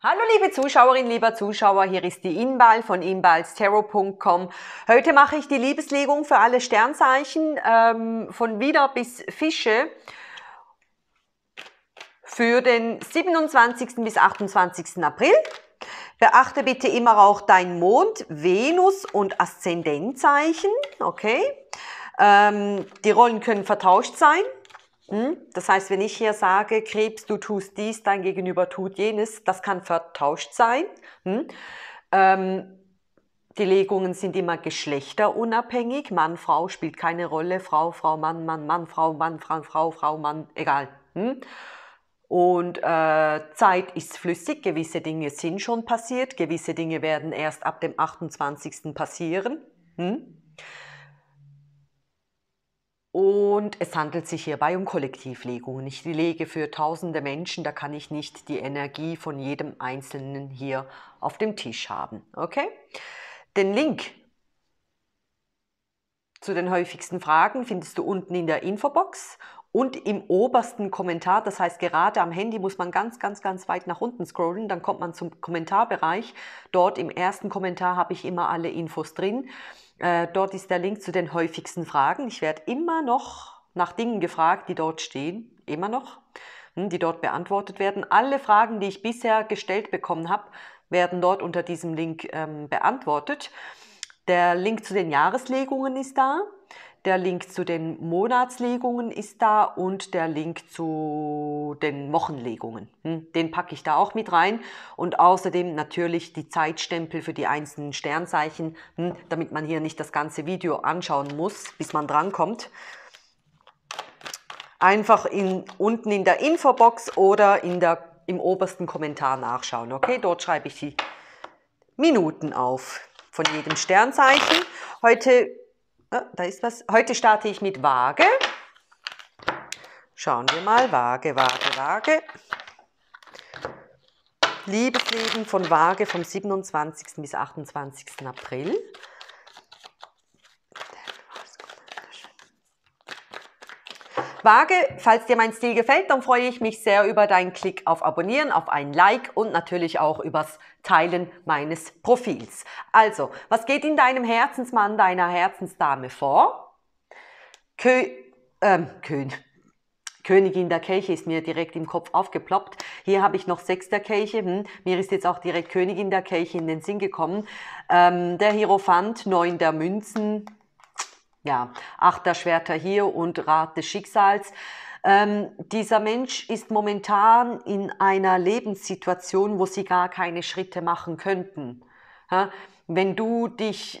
Hallo liebe Zuschauerin, lieber Zuschauer, hier ist die Inbal von inbalsterro.com. Heute mache ich die Liebeslegung für alle Sternzeichen ähm, von Wider bis Fische für den 27. bis 28. April. Beachte bitte immer auch dein Mond, Venus und Aszendentzeichen, okay? Ähm, die Rollen können vertauscht sein. Hm? Das heißt, wenn ich hier sage, Krebs, du tust dies, dein Gegenüber tut jenes, das kann vertauscht sein. Hm? Ähm, die Legungen sind immer geschlechterunabhängig. Mann, Frau spielt keine Rolle. Frau, Frau, Mann, Mann, Mann, Frau, Mann, Frau, Frau, Frau, Mann, egal. Hm? Und äh, Zeit ist flüssig, gewisse Dinge sind schon passiert, gewisse Dinge werden erst ab dem 28. passieren. Hm? Und es handelt sich hierbei um Kollektivlegungen. Ich lege für tausende Menschen, da kann ich nicht die Energie von jedem Einzelnen hier auf dem Tisch haben. Okay? Den Link zu den häufigsten Fragen findest du unten in der Infobox und im obersten Kommentar. Das heißt, gerade am Handy muss man ganz, ganz, ganz weit nach unten scrollen. Dann kommt man zum Kommentarbereich. Dort im ersten Kommentar habe ich immer alle Infos drin. Äh, dort ist der Link zu den häufigsten Fragen. Ich werde immer noch nach Dingen gefragt, die dort stehen, immer noch, hm, die dort beantwortet werden. Alle Fragen, die ich bisher gestellt bekommen habe, werden dort unter diesem Link ähm, beantwortet. Der Link zu den Jahreslegungen ist da. Der Link zu den Monatslegungen ist da und der Link zu den Wochenlegungen. Hm, den packe ich da auch mit rein. Und außerdem natürlich die Zeitstempel für die einzelnen Sternzeichen, hm, damit man hier nicht das ganze Video anschauen muss, bis man drankommt. Einfach in, unten in der Infobox oder in der, im obersten Kommentar nachschauen. Okay, dort schreibe ich die Minuten auf von jedem Sternzeichen. Heute Ah, da ist was. Heute starte ich mit Waage. Schauen wir mal. Waage, Waage, Waage. Liebesleben von Waage vom 27. bis 28. April. Frage. Falls dir mein Stil gefällt, dann freue ich mich sehr über deinen Klick auf Abonnieren, auf ein Like und natürlich auch übers Teilen meines Profils. Also, was geht in deinem Herzensmann, deiner Herzensdame vor? Kö ähm, Kön Königin der Kelche ist mir direkt im Kopf aufgeploppt. Hier habe ich noch Sechs der Kelche. Hm, mir ist jetzt auch direkt Königin der Kelche in den Sinn gekommen. Ähm, der Hierophant, Neun der Münzen, ja, Achterschwerter hier und Rat des Schicksals. Ähm, dieser Mensch ist momentan in einer Lebenssituation, wo sie gar keine Schritte machen könnten. Ja, wenn du dich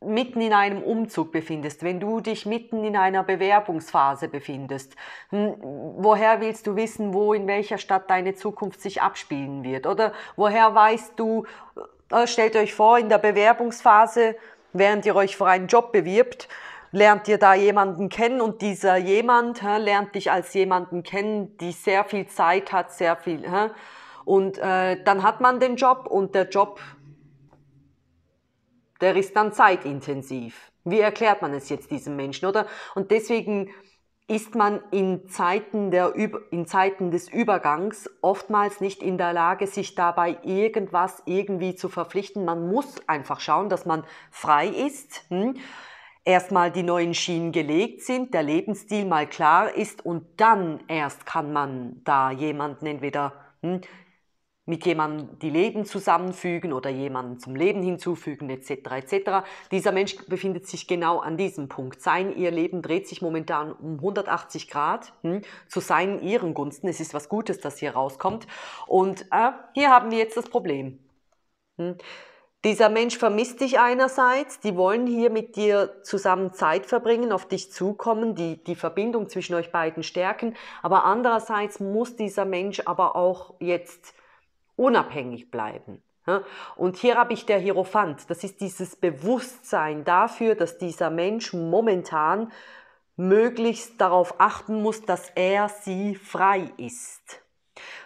mitten in einem Umzug befindest, wenn du dich mitten in einer Bewerbungsphase befindest, hm, woher willst du wissen, wo in welcher Stadt deine Zukunft sich abspielen wird? Oder woher weißt du, äh, stellt euch vor, in der Bewerbungsphase, während ihr euch für einen Job bewirbt, lernt ihr da jemanden kennen und dieser jemand hä, lernt dich als jemanden kennen, die sehr viel Zeit hat, sehr viel. Hä? Und äh, dann hat man den Job und der Job, der ist dann zeitintensiv. Wie erklärt man es jetzt diesem Menschen, oder? Und deswegen ist man in Zeiten, der, in Zeiten des Übergangs oftmals nicht in der Lage, sich dabei irgendwas irgendwie zu verpflichten. Man muss einfach schauen, dass man frei ist. Hm? erstmal die neuen Schienen gelegt sind, der Lebensstil mal klar ist und dann erst kann man da jemanden entweder hm, mit jemandem die Leben zusammenfügen oder jemanden zum Leben hinzufügen etc. etc. Dieser Mensch befindet sich genau an diesem Punkt. Sein, ihr Leben dreht sich momentan um 180 Grad hm, zu seinen, ihren Gunsten. Es ist was Gutes, das hier rauskommt. Und äh, hier haben wir jetzt das Problem. Hm. Dieser Mensch vermisst dich einerseits, die wollen hier mit dir zusammen Zeit verbringen, auf dich zukommen, die, die Verbindung zwischen euch beiden stärken, aber andererseits muss dieser Mensch aber auch jetzt unabhängig bleiben. Und hier habe ich der Hierophant. Das ist dieses Bewusstsein dafür, dass dieser Mensch momentan möglichst darauf achten muss, dass er sie frei ist.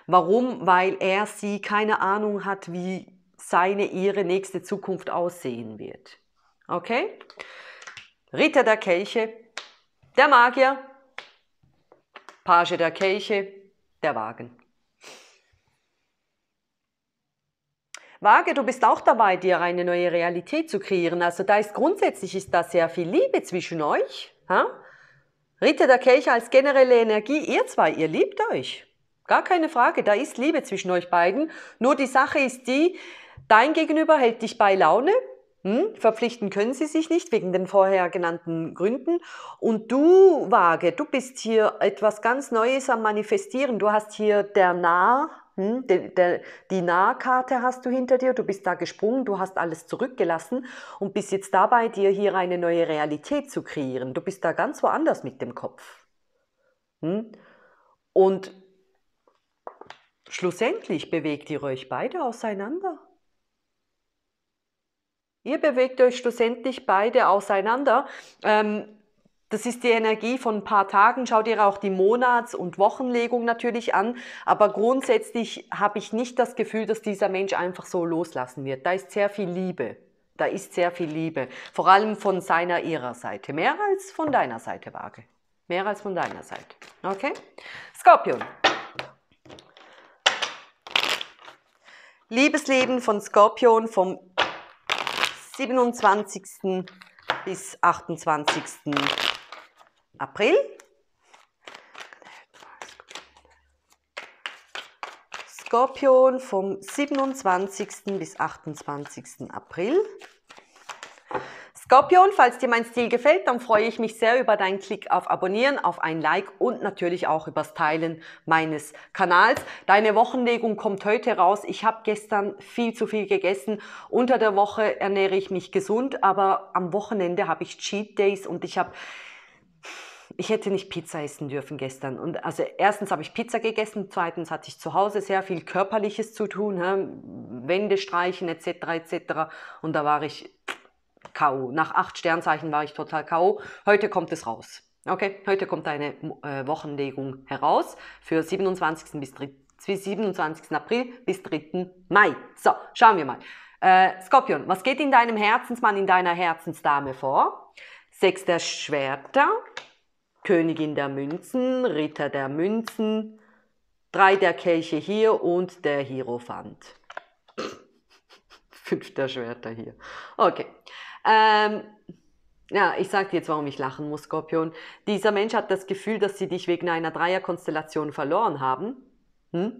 Warum? Weil er sie keine Ahnung hat, wie seine, ihre nächste Zukunft aussehen wird. Okay? Ritter der Kelche, der Magier, Page der Kelche, der Wagen. Waage, du bist auch dabei, dir eine neue Realität zu kreieren. Also da ist grundsätzlich ist da sehr viel Liebe zwischen euch. Ha? Ritter der Kelche als generelle Energie, ihr zwei, ihr liebt euch. Gar keine Frage, da ist Liebe zwischen euch beiden. Nur die Sache ist die, dein Gegenüber hält dich bei Laune. Hm? Verpflichten können sie sich nicht, wegen den vorher genannten Gründen. Und du, Waage, du bist hier etwas ganz Neues am Manifestieren. Du hast hier der Nah hm? Der, der, die Nahkarte hast du hinter dir, du bist da gesprungen, du hast alles zurückgelassen und bist jetzt dabei, dir hier eine neue Realität zu kreieren. Du bist da ganz woanders mit dem Kopf. Hm? Und schlussendlich bewegt ihr euch beide auseinander. Ihr bewegt euch schlussendlich beide auseinander. Ähm, das ist die Energie von ein paar Tagen. Schau dir auch die Monats- und Wochenlegung natürlich an. Aber grundsätzlich habe ich nicht das Gefühl, dass dieser Mensch einfach so loslassen wird. Da ist sehr viel Liebe. Da ist sehr viel Liebe. Vor allem von seiner, ihrer Seite. Mehr als von deiner Seite, Waage. Mehr als von deiner Seite. Okay? Skorpion. Liebesleben von Skorpion vom 27. bis 28. April. Skorpion vom 27. bis 28. April. Skorpion, falls dir mein Stil gefällt, dann freue ich mich sehr über deinen Klick auf Abonnieren, auf ein Like und natürlich auch übers Teilen meines Kanals. Deine Wochenlegung kommt heute raus. Ich habe gestern viel zu viel gegessen. Unter der Woche ernähre ich mich gesund, aber am Wochenende habe ich Cheat Days und ich habe ich hätte nicht Pizza essen dürfen gestern. Und also erstens habe ich Pizza gegessen, zweitens hatte ich zu Hause sehr viel Körperliches zu tun, he? Wände streichen etc. etc. Und da war ich K.O. Nach acht Sternzeichen war ich total K.O. Heute kommt es raus. Okay, heute kommt eine äh, Wochenlegung heraus für 27. bis 27. April bis 3. Mai. So, schauen wir mal. Äh, Skorpion, was geht in deinem Herzensmann, in deiner Herzensdame vor? Sechster Schwerter, Königin der Münzen, Ritter der Münzen, drei der Kelche hier und der Hierophant. Fünfter Schwerter hier. Okay. Ähm, ja, ich sag dir jetzt, warum ich lachen muss, Skorpion. Dieser Mensch hat das Gefühl, dass sie dich wegen einer Dreierkonstellation verloren haben. Hm?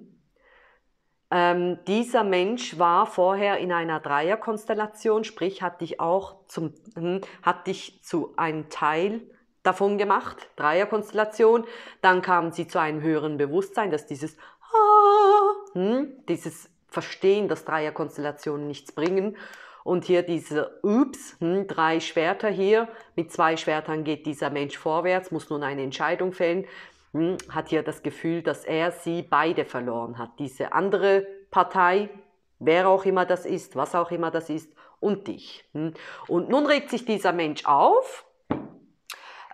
Ähm, dieser Mensch war vorher in einer Dreierkonstellation, sprich hat dich auch zum, hm, hat dich zu einem Teil davon gemacht, Dreierkonstellation. Dann kamen sie zu einem höheren Bewusstsein, dass dieses ah, hm, dieses Verstehen, dass Dreierkonstellationen nichts bringen. Und hier diese Ups, hm, drei Schwerter hier. Mit zwei Schwertern geht dieser Mensch vorwärts, muss nun eine Entscheidung fällen. Hm, hat hier das Gefühl, dass er sie beide verloren hat. Diese andere Partei, wer auch immer das ist, was auch immer das ist, und dich. Hm. Und nun regt sich dieser Mensch auf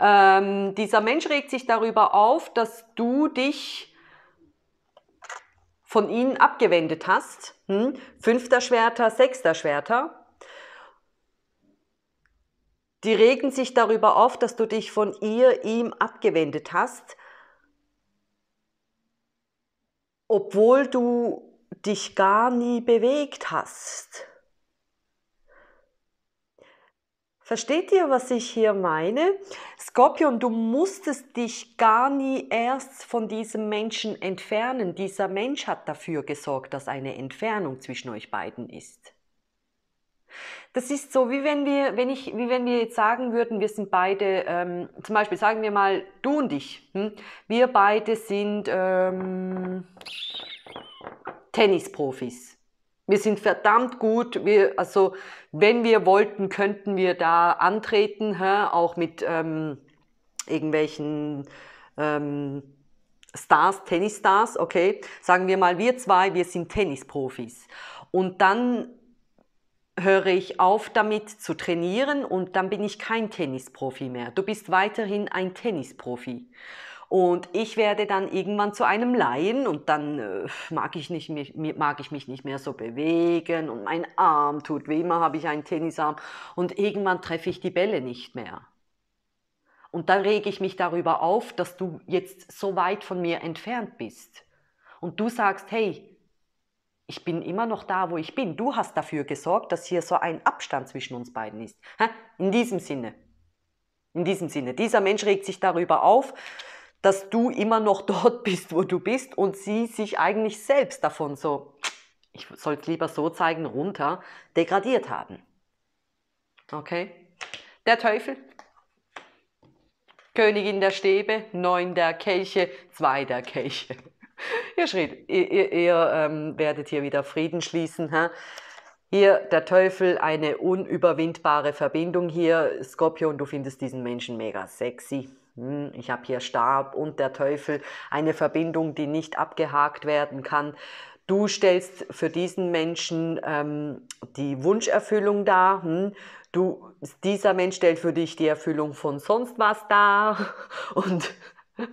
ähm, dieser Mensch regt sich darüber auf, dass du dich von ihnen abgewendet hast. Hm? Fünfter Schwerter, sechster Schwerter. Die regen sich darüber auf, dass du dich von ihr, ihm abgewendet hast, obwohl du dich gar nie bewegt hast. Versteht ihr, was ich hier meine? Skorpion, du musstest dich gar nie erst von diesem Menschen entfernen. Dieser Mensch hat dafür gesorgt, dass eine Entfernung zwischen euch beiden ist. Das ist so, wie wenn wir, wenn ich, wie wenn wir jetzt sagen würden, wir sind beide, ähm, zum Beispiel sagen wir mal, du und ich, hm? wir beide sind ähm, Tennisprofis. Wir sind verdammt gut. Wir, also, wenn wir wollten, könnten wir da antreten, hä? auch mit ähm, irgendwelchen ähm, Stars, Tennisstars, okay? Sagen wir mal, wir zwei, wir sind Tennisprofis. Und dann höre ich auf damit zu trainieren und dann bin ich kein Tennisprofi mehr. Du bist weiterhin ein Tennisprofi. Und ich werde dann irgendwann zu einem Laien und dann äh, mag, ich nicht, mich, mag ich mich nicht mehr so bewegen und mein Arm tut wie immer habe ich einen Tennisarm und irgendwann treffe ich die Bälle nicht mehr. Und dann rege ich mich darüber auf, dass du jetzt so weit von mir entfernt bist. Und du sagst, hey, ich bin immer noch da, wo ich bin. Du hast dafür gesorgt, dass hier so ein Abstand zwischen uns beiden ist. In diesem Sinne. In diesem Sinne. Dieser Mensch regt sich darüber auf, dass du immer noch dort bist, wo du bist und sie sich eigentlich selbst davon so, ich soll es lieber so zeigen, runter degradiert haben. Okay? Der Teufel, Königin der Stäbe, neun der Kelche, zwei der Kelche. ihr, schritt, ihr, ihr, ihr ähm, werdet hier wieder Frieden schließen. Ha? Hier der Teufel, eine unüberwindbare Verbindung hier. Skorpion, du findest diesen Menschen mega sexy. Hm, ich habe hier Stab und der Teufel, eine Verbindung, die nicht abgehakt werden kann. Du stellst für diesen Menschen ähm, die Wunscherfüllung dar. Hm, du, dieser Mensch stellt für dich die Erfüllung von sonst was dar. Und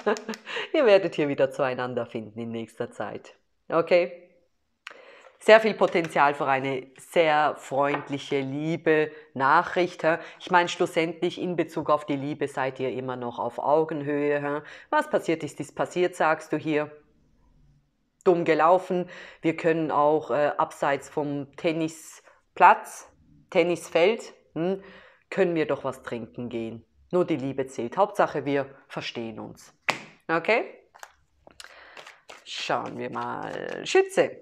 ihr werdet hier wieder zueinander finden in nächster Zeit. Okay? sehr viel Potenzial für eine sehr freundliche, liebe Nachricht. Ich meine, schlussendlich in Bezug auf die Liebe seid ihr immer noch auf Augenhöhe. Was passiert ist, ist passiert, sagst du hier. Dumm gelaufen. Wir können auch äh, abseits vom Tennisplatz, Tennisfeld, hm, können wir doch was trinken gehen. Nur die Liebe zählt. Hauptsache, wir verstehen uns. Okay? Schauen wir mal. Schütze.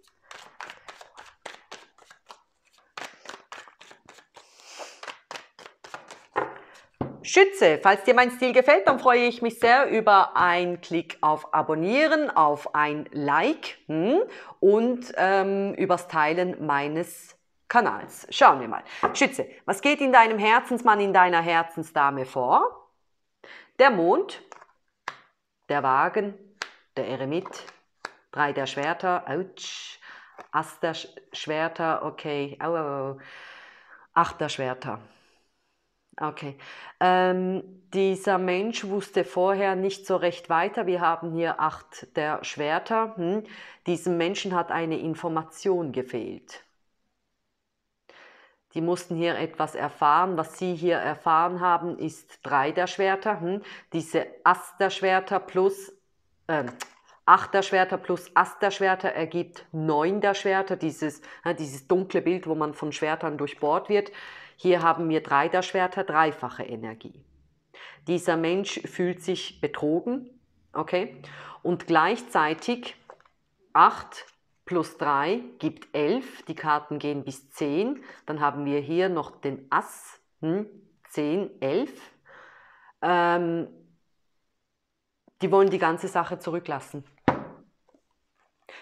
Schütze, falls dir mein Stil gefällt, dann freue ich mich sehr über einen Klick auf Abonnieren, auf ein Like hm, und ähm, übers Teilen meines Kanals. Schauen wir mal. Schütze, was geht in deinem Herzensmann, in deiner Herzensdame vor? Der Mond, der Wagen, der Eremit, drei der Schwerter, ouch, Ass der Schwerter, okay, au, au, au. acht der Schwerter. Okay. Ähm, dieser Mensch wusste vorher nicht so recht weiter. Wir haben hier acht der Schwerter. Hm? Diesem Menschen hat eine Information gefehlt. Die mussten hier etwas erfahren. Was sie hier erfahren haben, ist drei der Schwerter. Hm? Diese Ast der Schwerter plus äh, Schwerter plus der Schwerter ergibt Neunderschwerter, dieses, äh, dieses dunkle Bild, wo man von Schwertern durchbohrt wird. Hier haben wir drei der Schwerter dreifache Energie. Dieser Mensch fühlt sich betrogen, okay? Und gleichzeitig 8 plus 3 gibt 11, die Karten gehen bis 10. Dann haben wir hier noch den Ass, hm? 10, 11. Ähm, die wollen die ganze Sache zurücklassen.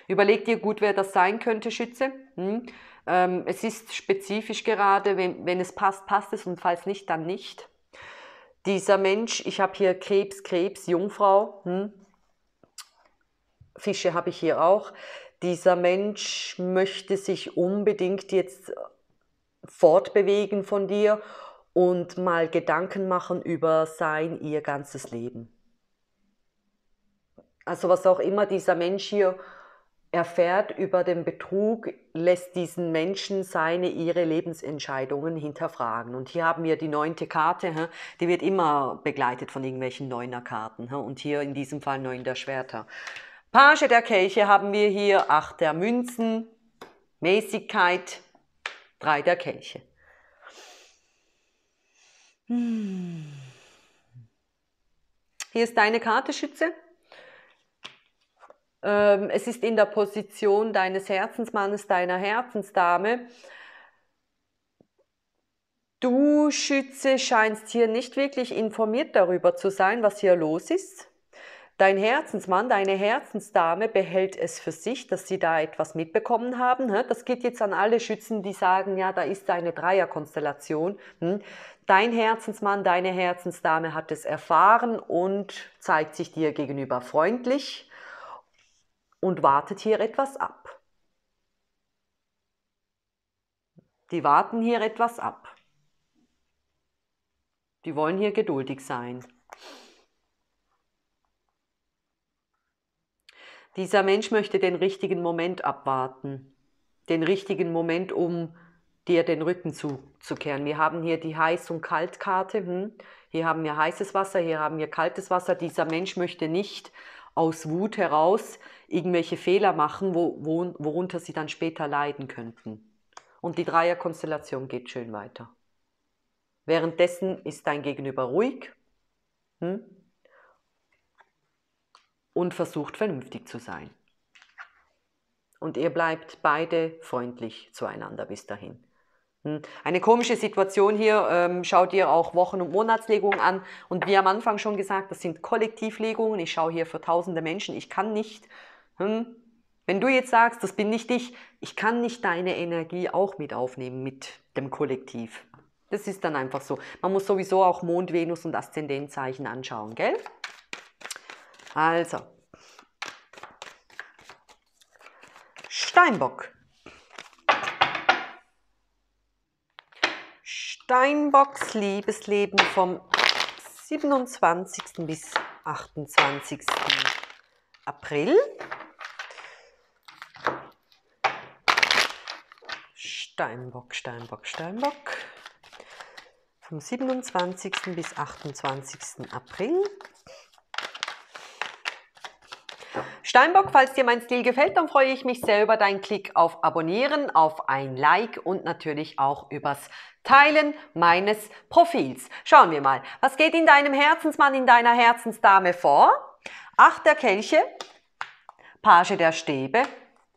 Überleg dir gut, wer das sein könnte, Schütze. Hm? Ähm, es ist spezifisch gerade, wenn, wenn es passt, passt es und falls nicht, dann nicht. Dieser Mensch, ich habe hier Krebs, Krebs, Jungfrau, hm? Fische habe ich hier auch. Dieser Mensch möchte sich unbedingt jetzt fortbewegen von dir und mal Gedanken machen über sein, ihr ganzes Leben. Also was auch immer dieser Mensch hier erfährt über den Betrug, lässt diesen Menschen seine, ihre Lebensentscheidungen hinterfragen. Und hier haben wir die neunte Karte, die wird immer begleitet von irgendwelchen Neunerkarten. Und hier in diesem Fall neun der Schwerter. Page der Kelche haben wir hier, acht der Münzen, Mäßigkeit, drei der Kelche. Hm. Hier ist deine Karte, Schütze. Ähm, es ist in der Position deines Herzensmannes, deiner Herzensdame. Du Schütze scheinst hier nicht wirklich informiert darüber zu sein, was hier los ist. Dein Herzensmann, deine Herzensdame behält es für sich, dass sie da etwas mitbekommen haben. Ne? Das geht jetzt an alle Schützen, die sagen, ja, da ist eine Dreierkonstellation. Hm? Dein Herzensmann, deine Herzensdame hat es erfahren und zeigt sich dir gegenüber freundlich und wartet hier etwas ab. Die warten hier etwas ab. Die wollen hier geduldig sein. Dieser Mensch möchte den richtigen Moment abwarten. Den richtigen Moment, um dir den Rücken zuzukehren. Wir haben hier die Heiß- und Kaltkarte. Hm? Hier haben wir heißes Wasser, hier haben wir kaltes Wasser. Dieser Mensch möchte nicht aus Wut heraus irgendwelche Fehler machen, wo, wo, worunter sie dann später leiden könnten. Und die Dreierkonstellation geht schön weiter. Währenddessen ist dein Gegenüber ruhig hm, und versucht vernünftig zu sein. Und ihr bleibt beide freundlich zueinander bis dahin. Hm. Eine komische Situation hier, ähm, schaut ihr auch Wochen- und Monatslegungen an. Und wie am Anfang schon gesagt, das sind Kollektivlegungen. Ich schaue hier für tausende Menschen. Ich kann nicht hm? Wenn du jetzt sagst, das bin nicht ich, ich kann nicht deine Energie auch mit aufnehmen mit dem Kollektiv. Das ist dann einfach so. Man muss sowieso auch Mond, Venus und Aszendentzeichen anschauen, gell? Also. Steinbock. Steinbocks Liebesleben vom 27. bis 28. April. Steinbock, Steinbock, Steinbock. Vom 27. bis 28. April. Steinbock, falls dir mein Stil gefällt, dann freue ich mich sehr über deinen Klick auf Abonnieren, auf ein Like und natürlich auch übers Teilen meines Profils. Schauen wir mal, was geht in deinem Herzensmann, in deiner Herzensdame vor? Acht der Kelche, Page der Stäbe,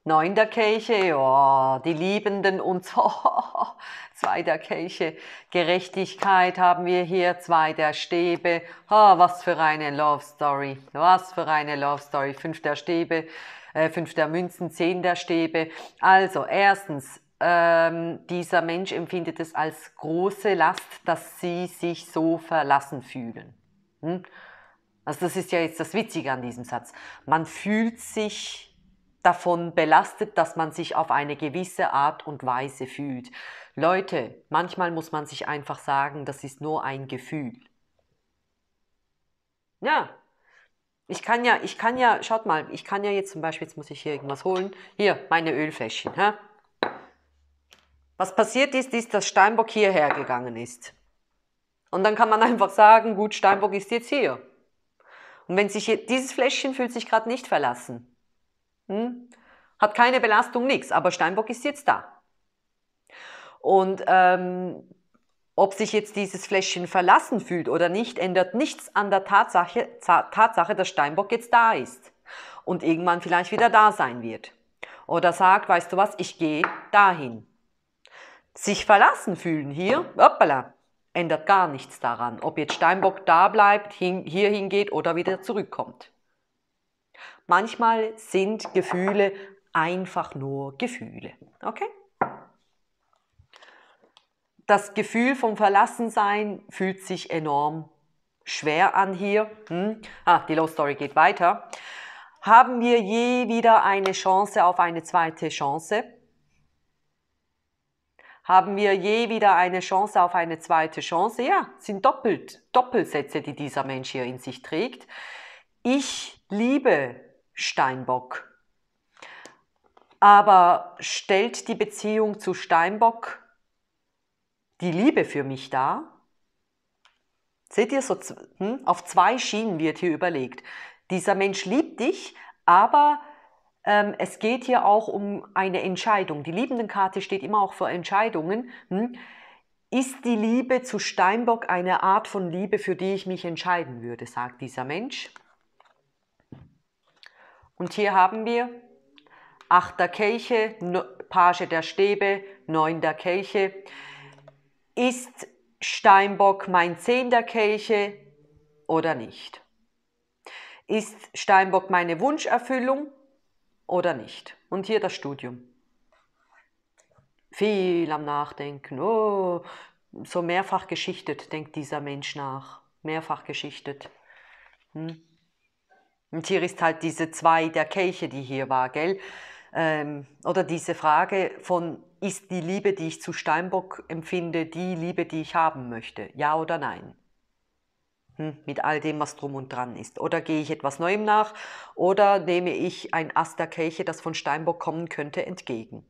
Neun der Kelche, ja, die Liebenden und oh, zwei der Kelche, Gerechtigkeit haben wir hier, zwei der Stäbe, oh, was für eine Love Story, was für eine Love Story, fünf der Stäbe, äh, fünf der Münzen, zehn der Stäbe. Also, erstens, ähm, dieser Mensch empfindet es als große Last, dass sie sich so verlassen fühlen. Hm? Also, das ist ja jetzt das Witzige an diesem Satz. Man fühlt sich davon belastet, dass man sich auf eine gewisse Art und Weise fühlt. Leute, manchmal muss man sich einfach sagen, das ist nur ein Gefühl. Ja, ich kann ja, ich kann ja, schaut mal, ich kann ja jetzt zum Beispiel, jetzt muss ich hier irgendwas holen. Hier, meine Ölfläschchen. Hä? Was passiert ist, ist, dass Steinbock hierher gegangen ist. Und dann kann man einfach sagen, gut, Steinbock ist jetzt hier. Und wenn sich hier, dieses Fläschchen fühlt sich gerade nicht verlassen. Hm? Hat keine Belastung, nichts, aber Steinbock ist jetzt da. Und ähm, ob sich jetzt dieses Fläschchen verlassen fühlt oder nicht, ändert nichts an der Tatsache, Tatsache, dass Steinbock jetzt da ist und irgendwann vielleicht wieder da sein wird. Oder sagt, weißt du was, ich gehe dahin. Sich verlassen fühlen hier, hoppala, ändert gar nichts daran, ob jetzt Steinbock da bleibt, hin, hier hingeht oder wieder zurückkommt. Manchmal sind Gefühle einfach nur Gefühle. Okay? Das Gefühl vom Verlassensein fühlt sich enorm schwer an hier. Hm? Ah, die Low Story geht weiter. Haben wir je wieder eine Chance auf eine zweite Chance? Haben wir je wieder eine Chance auf eine zweite Chance? Ja, sind doppelt, Doppelsätze, die dieser Mensch hier in sich trägt. Ich liebe Steinbock. Aber stellt die Beziehung zu Steinbock die Liebe für mich dar? Seht ihr, so, hm? auf zwei Schienen wird hier überlegt. Dieser Mensch liebt dich, aber ähm, es geht hier auch um eine Entscheidung. Die Liebendenkarte steht immer auch vor Entscheidungen. Hm? Ist die Liebe zu Steinbock eine Art von Liebe, für die ich mich entscheiden würde, sagt dieser Mensch. Und hier haben wir 8. Kelche, Page der Stäbe, 9. Kelche. Ist Steinbock mein 10. Kelche oder nicht? Ist Steinbock meine Wunscherfüllung oder nicht? Und hier das Studium. Viel am Nachdenken. Oh, so mehrfach geschichtet denkt dieser Mensch nach. Mehrfach geschichtet. Hm. Und hier ist halt diese zwei der Kelche, die hier war, gell? Ähm, oder diese Frage von, ist die Liebe, die ich zu Steinbock empfinde, die Liebe, die ich haben möchte? Ja oder nein? Hm, mit all dem, was drum und dran ist. Oder gehe ich etwas Neuem nach? Oder nehme ich ein Ast der Kelche, das von Steinbock kommen könnte, entgegen?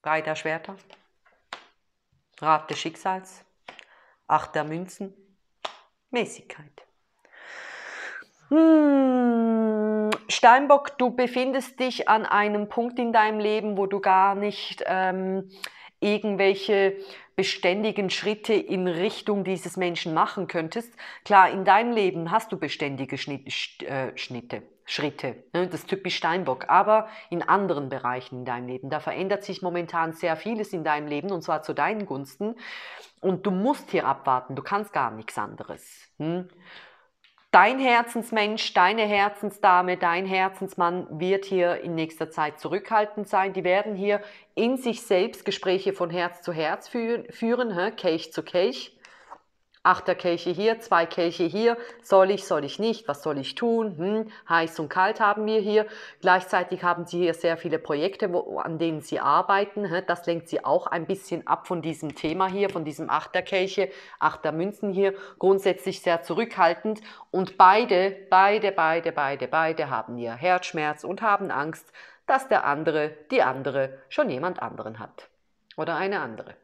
Drei der Schwerter, Rat des Schicksals, Acht der Münzen, Mäßigkeit. Hm, Steinbock, du befindest dich an einem Punkt in deinem Leben, wo du gar nicht ähm, irgendwelche beständigen Schritte in Richtung dieses Menschen machen könntest. Klar, in deinem Leben hast du beständige Schnitt, äh, Schnitte. Schritte. Ne, das ist typisch Steinbock. Aber in anderen Bereichen in deinem Leben. Da verändert sich momentan sehr vieles in deinem Leben und zwar zu deinen Gunsten. Und du musst hier abwarten. Du kannst gar nichts anderes. Hm? Dein Herzensmensch, deine Herzensdame, dein Herzensmann wird hier in nächster Zeit zurückhaltend sein. Die werden hier in sich selbst Gespräche von Herz zu Herz führen, führen Kelch zu Kelch. Achterkelche hier, zwei Kelche hier, soll ich, soll ich nicht, was soll ich tun, hm, heiß und kalt haben wir hier. Gleichzeitig haben sie hier sehr viele Projekte, wo, an denen sie arbeiten. Das lenkt sie auch ein bisschen ab von diesem Thema hier, von diesem Achterkelche, Achtermünzen hier, grundsätzlich sehr zurückhaltend. Und beide, beide, beide, beide, beide haben hier Herzschmerz und haben Angst, dass der andere, die andere schon jemand anderen hat. Oder eine andere.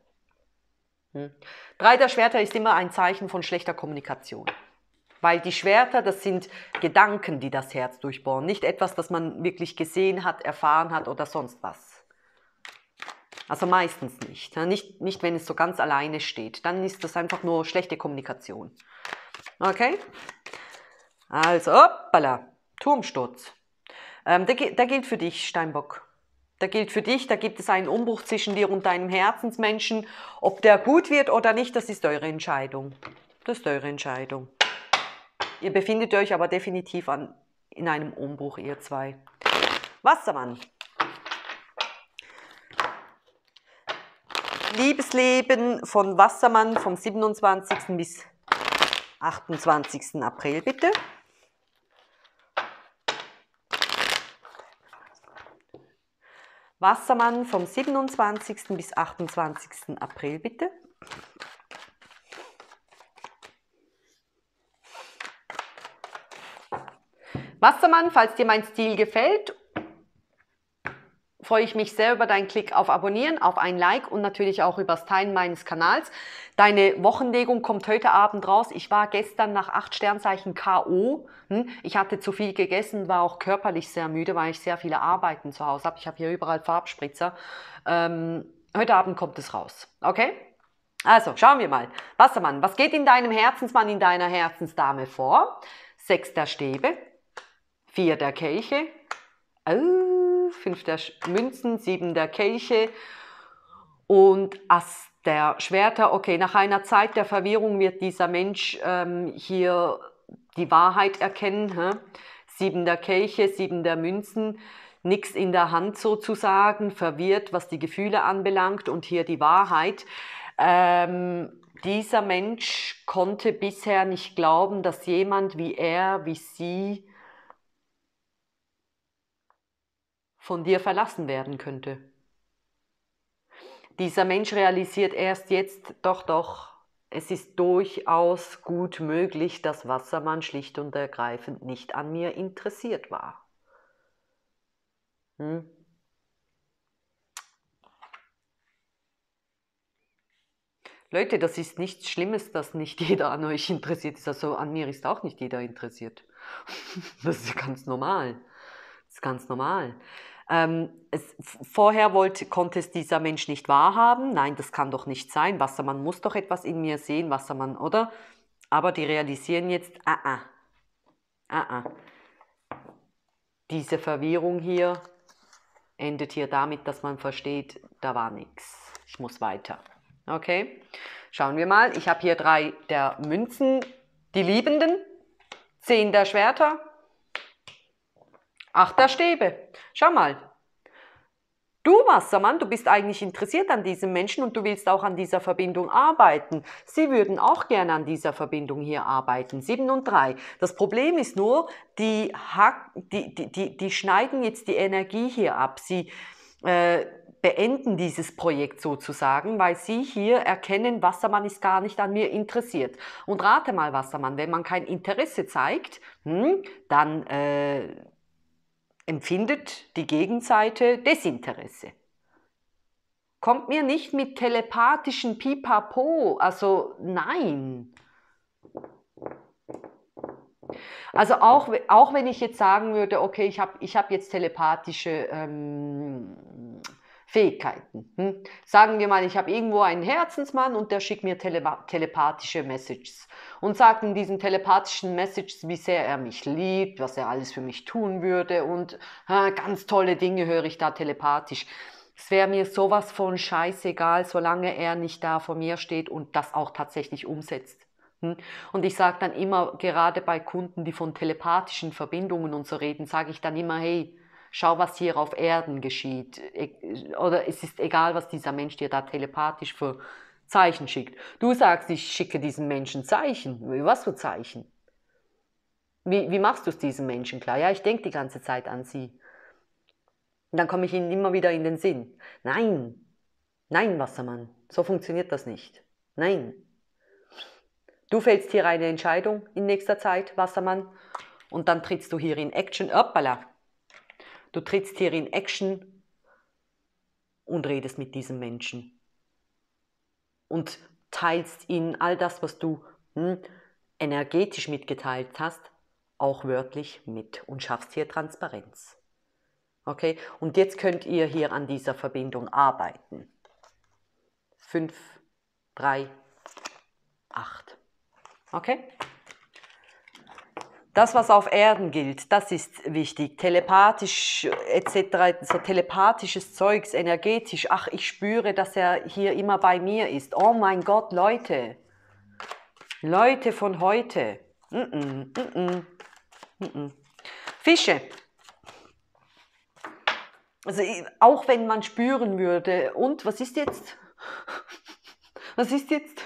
Breiter hm. Schwerter ist immer ein Zeichen von schlechter Kommunikation. Weil die Schwerter, das sind Gedanken, die das Herz durchbohren, nicht etwas, das man wirklich gesehen hat, erfahren hat oder sonst was. Also meistens nicht. Ne? Nicht, nicht wenn es so ganz alleine steht. Dann ist das einfach nur schlechte Kommunikation. Okay? Also, hoppala, Turmsturz. Ähm, da, da gilt für dich, Steinbock. Da gilt für dich, da gibt es einen Umbruch zwischen dir und deinem Herzensmenschen. Ob der gut wird oder nicht, das ist eure Entscheidung. Das ist eure Entscheidung. Ihr befindet euch aber definitiv an, in einem Umbruch, ihr zwei. Wassermann. Liebesleben von Wassermann vom 27. bis 28. April, bitte. Wassermann vom 27. bis 28. April bitte. Wassermann, falls dir mein Stil gefällt freue ich mich sehr über deinen Klick auf Abonnieren, auf ein Like und natürlich auch über das Teilen meines Kanals. Deine Wochenlegung kommt heute Abend raus. Ich war gestern nach acht Sternzeichen K.O. Hm? Ich hatte zu viel gegessen, war auch körperlich sehr müde, weil ich sehr viele Arbeiten zu Hause habe. Ich habe hier überall Farbspritzer. Ähm, heute Abend kommt es raus. Okay? Also, schauen wir mal. Wassermann, was geht in deinem Herzensmann, in deiner Herzensdame vor? Sechs der Stäbe, vier der Kelche. Oh. 5 der Münzen, 7 der Kelche und Ass der Schwerter. Okay, nach einer Zeit der Verwirrung wird dieser Mensch ähm, hier die Wahrheit erkennen. Hä? der Kelche, 7 der Münzen, nichts in der Hand sozusagen, verwirrt, was die Gefühle anbelangt und hier die Wahrheit. Ähm, dieser Mensch konnte bisher nicht glauben, dass jemand wie er, wie sie, von dir verlassen werden könnte. Dieser Mensch realisiert erst jetzt, doch, doch, es ist durchaus gut möglich, dass Wassermann schlicht und ergreifend nicht an mir interessiert war. Hm? Leute, das ist nichts Schlimmes, dass nicht jeder an euch interessiert ist. Also an mir ist auch nicht jeder interessiert. Das ist ganz normal. Das ist ganz normal. Ähm, es, vorher wollte, konnte es dieser Mensch nicht wahrhaben. Nein, das kann doch nicht sein. Wassermann muss doch etwas in mir sehen, Wassermann, oder? Aber die realisieren jetzt, ah, ah, ah, ah. Diese Verwirrung hier endet hier damit, dass man versteht, da war nichts. Ich muss weiter. Okay, schauen wir mal. Ich habe hier drei der Münzen, die Liebenden, zehn der Schwerter, Ach, der Stäbe. Schau mal. Du, Wassermann, du bist eigentlich interessiert an diesem Menschen und du willst auch an dieser Verbindung arbeiten. Sie würden auch gerne an dieser Verbindung hier arbeiten. Sieben und drei. Das Problem ist nur, die, Hack, die, die, die, die schneiden jetzt die Energie hier ab. Sie äh, beenden dieses Projekt sozusagen, weil Sie hier erkennen, Wassermann ist gar nicht an mir interessiert. Und rate mal, Wassermann, wenn man kein Interesse zeigt, hm, dann... Äh, empfindet die Gegenseite Desinteresse. Kommt mir nicht mit telepathischen Pipapo, also nein. Also auch, auch wenn ich jetzt sagen würde, okay, ich habe ich hab jetzt telepathische ähm, Fähigkeiten. Hm? Sagen wir mal, ich habe irgendwo einen Herzensmann und der schickt mir tele telepathische Messages und sagt in diesen telepathischen Messages, wie sehr er mich liebt, was er alles für mich tun würde und äh, ganz tolle Dinge höre ich da telepathisch. Es wäre mir sowas von scheißegal, solange er nicht da vor mir steht und das auch tatsächlich umsetzt. Hm? Und ich sage dann immer, gerade bei Kunden, die von telepathischen Verbindungen und so reden, sage ich dann immer, hey, schau, was hier auf Erden geschieht. E, oder es ist egal, was dieser Mensch dir da telepathisch für Zeichen schickt. Du sagst, ich schicke diesem Menschen Zeichen. Was für Zeichen? Wie, wie machst du es diesem Menschen klar? Ja, ich denke die ganze Zeit an sie. Und dann komme ich ihnen immer wieder in den Sinn. Nein, nein, Wassermann, so funktioniert das nicht. Nein. Du fällst hier eine Entscheidung in nächster Zeit, Wassermann, und dann trittst du hier in Action. Hoppala, Du trittst hier in Action und redest mit diesem Menschen. Und teilst ihn all das, was du hm, energetisch mitgeteilt hast, auch wörtlich mit und schaffst hier Transparenz. Okay? Und jetzt könnt ihr hier an dieser Verbindung arbeiten. 5, 3, 8. Okay? das, was auf Erden gilt, das ist wichtig. Telepathisch etc., so telepathisches Zeugs, energetisch. Ach, ich spüre, dass er hier immer bei mir ist. Oh mein Gott, Leute. Leute von heute. Mm -mm, mm Fische. Also auch wenn man spüren würde. Und was ist jetzt? Was ist jetzt?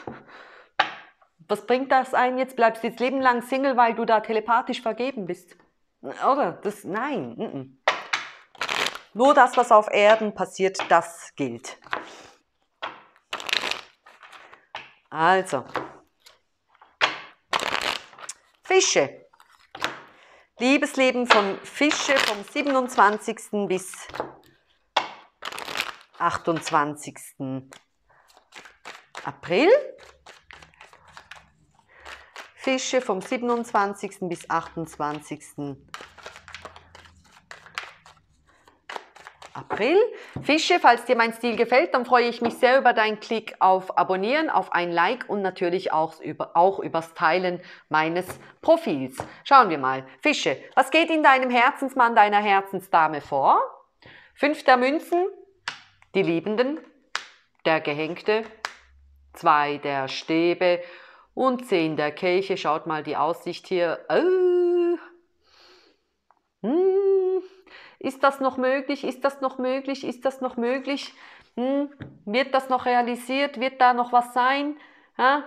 was bringt das ein jetzt? Bleibst du jetzt Leben lang Single, weil du da telepathisch vergeben bist? Oder? Das, nein. N -n. Nur das, was auf Erden passiert, das gilt. Also. Fische. Liebesleben von Fische vom 27. bis 28. April. Fische vom 27. bis 28. April. Fische, falls dir mein Stil gefällt, dann freue ich mich sehr über deinen Klick auf Abonnieren, auf ein Like und natürlich auch, über, auch übers Teilen meines Profils. Schauen wir mal. Fische, was geht in deinem Herzensmann, deiner Herzensdame vor? Fünf der Münzen, die Liebenden, der Gehängte, zwei der Stäbe und 10 der Kelche. Schaut mal die Aussicht hier. Oh. Hm. Ist das noch möglich? Ist das noch möglich? Ist das noch möglich? Hm. Wird das noch realisiert? Wird da noch was sein? Ja?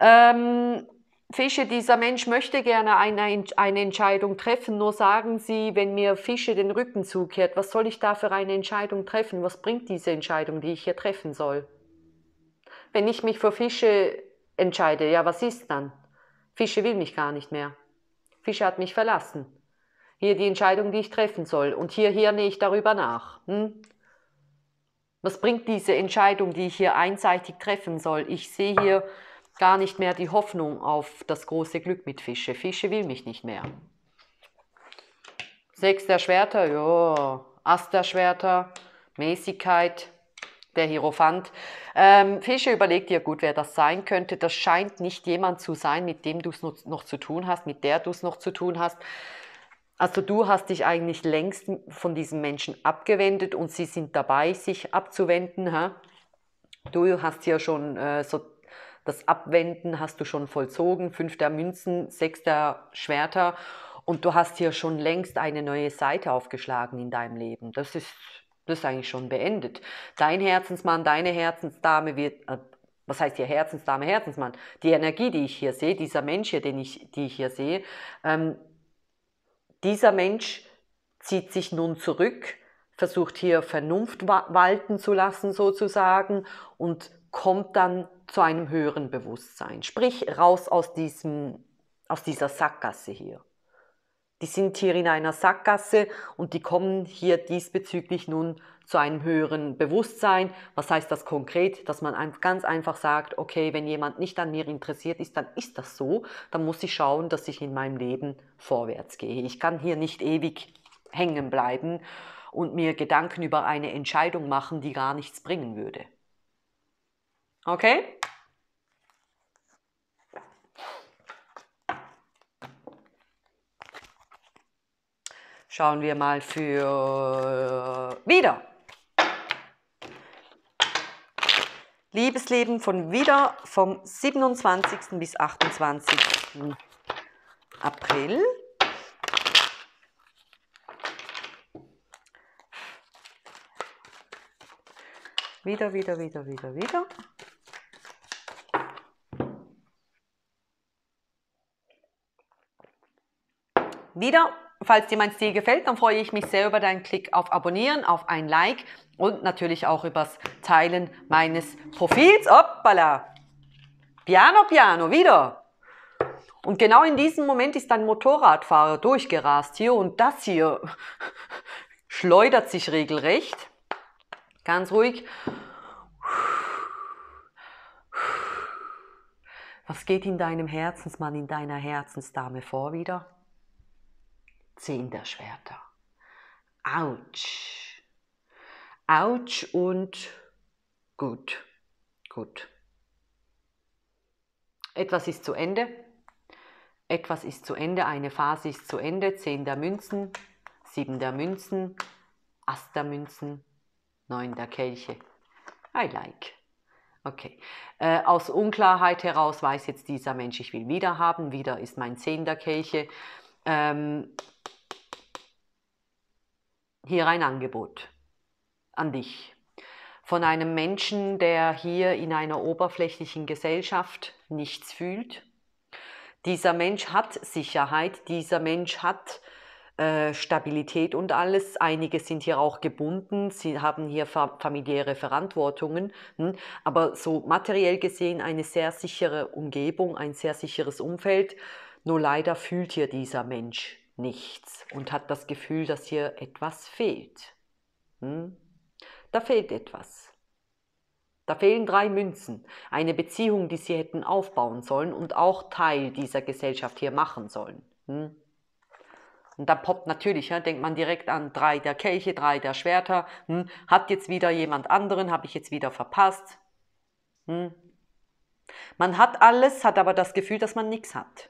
Ähm, Fische, dieser Mensch möchte gerne eine, eine Entscheidung treffen, nur sagen Sie, wenn mir Fische den Rücken zukehrt, was soll ich da für eine Entscheidung treffen? Was bringt diese Entscheidung, die ich hier treffen soll? Wenn ich mich für Fische entscheide, ja, was ist dann? Fische will mich gar nicht mehr. Fische hat mich verlassen. Hier die Entscheidung, die ich treffen soll. Und hier hirne ich darüber nach. Hm? Was bringt diese Entscheidung, die ich hier einseitig treffen soll? Ich sehe hier gar nicht mehr die Hoffnung auf das große Glück mit Fische. Fische will mich nicht mehr. Sechs der Schwerter, ja. Ass der Schwerter, Mäßigkeit, der Hierophant. Ähm, Fische, überleg dir gut, wer das sein könnte. Das scheint nicht jemand zu sein, mit dem du es noch, noch zu tun hast, mit der du es noch zu tun hast. Also du hast dich eigentlich längst von diesen Menschen abgewendet und sie sind dabei, sich abzuwenden. Ha? Du hast ja schon äh, so das Abwenden hast du schon vollzogen, fünfter Münzen, sechster Schwerter und du hast hier schon längst eine neue Seite aufgeschlagen in deinem Leben. Das ist das ist eigentlich schon beendet. Dein Herzensmann, deine Herzensdame wird, äh, was heißt hier Herzensdame, Herzensmann? Die Energie, die ich hier sehe, dieser Mensch hier, den ich, die ich hier sehe, ähm, dieser Mensch zieht sich nun zurück, versucht hier Vernunft walten zu lassen sozusagen und kommt dann zu einem höheren Bewusstsein. Sprich, raus aus, diesem, aus dieser Sackgasse hier. Die sind hier in einer Sackgasse und die kommen hier diesbezüglich nun zu einem höheren Bewusstsein. Was heißt das konkret? Dass man ganz einfach sagt, okay, wenn jemand nicht an mir interessiert ist, dann ist das so. Dann muss ich schauen, dass ich in meinem Leben vorwärts gehe. Ich kann hier nicht ewig hängen bleiben und mir Gedanken über eine Entscheidung machen, die gar nichts bringen würde. Okay? Schauen wir mal für äh, wieder. Liebesleben von wieder vom 27. bis 28. April. Wieder, wieder, wieder, wieder, wieder. Wieder Falls dir mein Stil gefällt, dann freue ich mich sehr über deinen Klick auf Abonnieren, auf ein Like und natürlich auch übers Teilen meines Profils. Hoppala! Piano, piano, wieder! Und genau in diesem Moment ist ein Motorradfahrer durchgerast hier und das hier schleudert sich regelrecht. Ganz ruhig. Was geht in deinem Herzensmann, in deiner Herzensdame vor wieder? zehn der Schwerter. Autsch. Autsch und gut. Gut. Etwas ist zu Ende. Etwas ist zu Ende. Eine Phase ist zu Ende. Zehn der Münzen, sieben der Münzen, Ast der Münzen, neun der Kelche. I like. Okay. Äh, aus Unklarheit heraus weiß jetzt dieser Mensch, ich will wieder haben. Wieder ist mein Zehn der Kelche. Ähm, hier ein Angebot an dich von einem Menschen, der hier in einer oberflächlichen Gesellschaft nichts fühlt. Dieser Mensch hat Sicherheit, dieser Mensch hat äh, Stabilität und alles. Einige sind hier auch gebunden, sie haben hier familiäre Verantwortungen, hm? aber so materiell gesehen eine sehr sichere Umgebung, ein sehr sicheres Umfeld nur leider fühlt hier dieser Mensch nichts und hat das Gefühl, dass hier etwas fehlt. Hm? Da fehlt etwas. Da fehlen drei Münzen, eine Beziehung, die sie hätten aufbauen sollen und auch Teil dieser Gesellschaft hier machen sollen. Hm? Und da poppt natürlich, ja, denkt man direkt an drei der Kelche, drei der Schwerter. Hm, hat jetzt wieder jemand anderen, habe ich jetzt wieder verpasst. Hm. Man hat alles, hat aber das Gefühl, dass man nichts hat.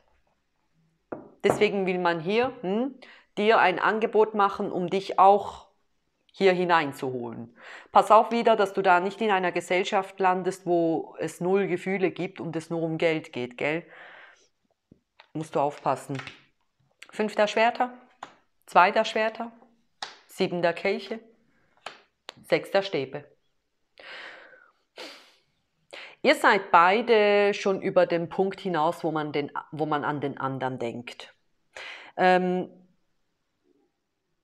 Deswegen will man hier hm, dir ein Angebot machen, um dich auch hier hineinzuholen. Pass auf wieder, dass du da nicht in einer Gesellschaft landest, wo es null Gefühle gibt und es nur um Geld geht, gell? Musst du aufpassen. Fünfter Schwerter, zweiter Schwerter, siebender Kelche, sechster Stäbe. Ihr seid beide schon über den Punkt hinaus, wo man, den, wo man an den anderen denkt ähm,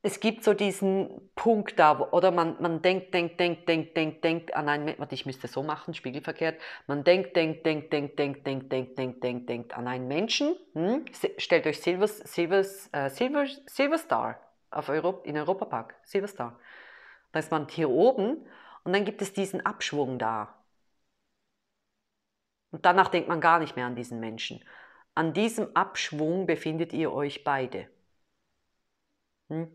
es gibt so diesen Punkt da, oder man, man denkt, denkt, denkt, denkt, denkt, denkt, ah nein, Moment, ich müsste so machen, spiegelverkehrt. Man denkt, denkt, denkt, denkt, denkt, denkt, denkt, denkt, denkt, denkt an einen Menschen. Hm? Stellt euch Silver, Silver, äh, Silver, Silver Star auf Europa, in Europa Park, Silver Star. Da ist man hier oben und dann gibt es diesen Abschwung da. Und danach denkt man gar nicht mehr an diesen Menschen. An diesem Abschwung befindet ihr euch beide. Hm?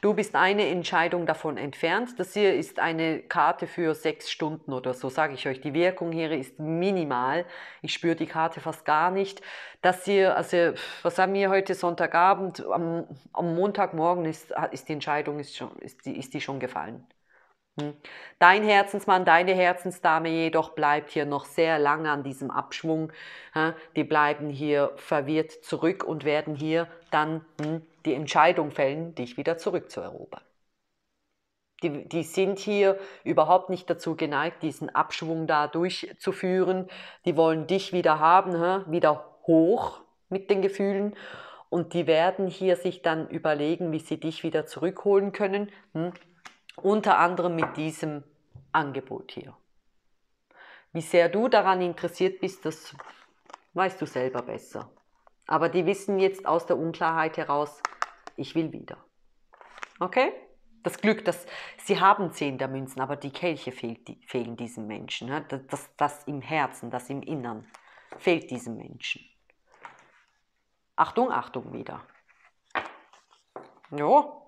Du bist eine Entscheidung davon entfernt. Das hier ist eine Karte für sechs Stunden oder so, sage ich euch. Die Wirkung hier ist minimal. Ich spüre die Karte fast gar nicht. Das hier, also was haben wir heute Sonntagabend? Am, am Montagmorgen ist, ist die Entscheidung, ist, schon, ist, die, ist die schon gefallen. Hm. Dein Herzensmann, deine Herzensdame jedoch bleibt hier noch sehr lange an diesem Abschwung. Die bleiben hier verwirrt zurück und werden hier dann hm, die Entscheidung fällen, dich wieder zurückzuerobern. Die, die sind hier überhaupt nicht dazu geneigt, diesen Abschwung da durchzuführen. Die wollen dich wieder haben, wieder hoch mit den Gefühlen und die werden hier sich dann überlegen, wie sie dich wieder zurückholen können. Hm? unter anderem mit diesem Angebot hier. Wie sehr du daran interessiert bist, das weißt du selber besser. Aber die wissen jetzt aus der Unklarheit heraus, ich will wieder. Okay? Das Glück, dass sie haben zehn der Münzen, aber die Kelche fehlt, die, fehlen diesen Menschen. Ne? Das, das im Herzen, das im Innern fehlt diesem Menschen. Achtung, Achtung wieder. Jo,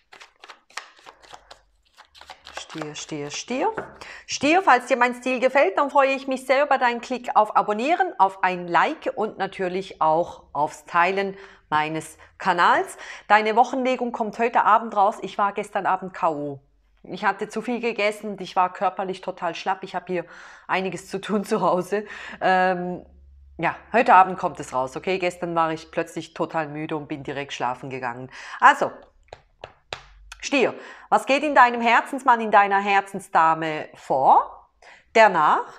Stier, Stier, Stier. Stier, falls dir mein Stil gefällt, dann freue ich mich sehr über deinen Klick auf Abonnieren, auf ein Like und natürlich auch aufs Teilen meines Kanals. Deine Wochenlegung kommt heute Abend raus. Ich war gestern Abend K.O. Ich hatte zu viel gegessen, und ich war körperlich total schlapp. Ich habe hier einiges zu tun zu Hause. Ähm, ja, heute Abend kommt es raus, okay? Gestern war ich plötzlich total müde und bin direkt schlafen gegangen. Also, Stier, was geht in deinem Herzensmann, in deiner Herzensdame vor? Danach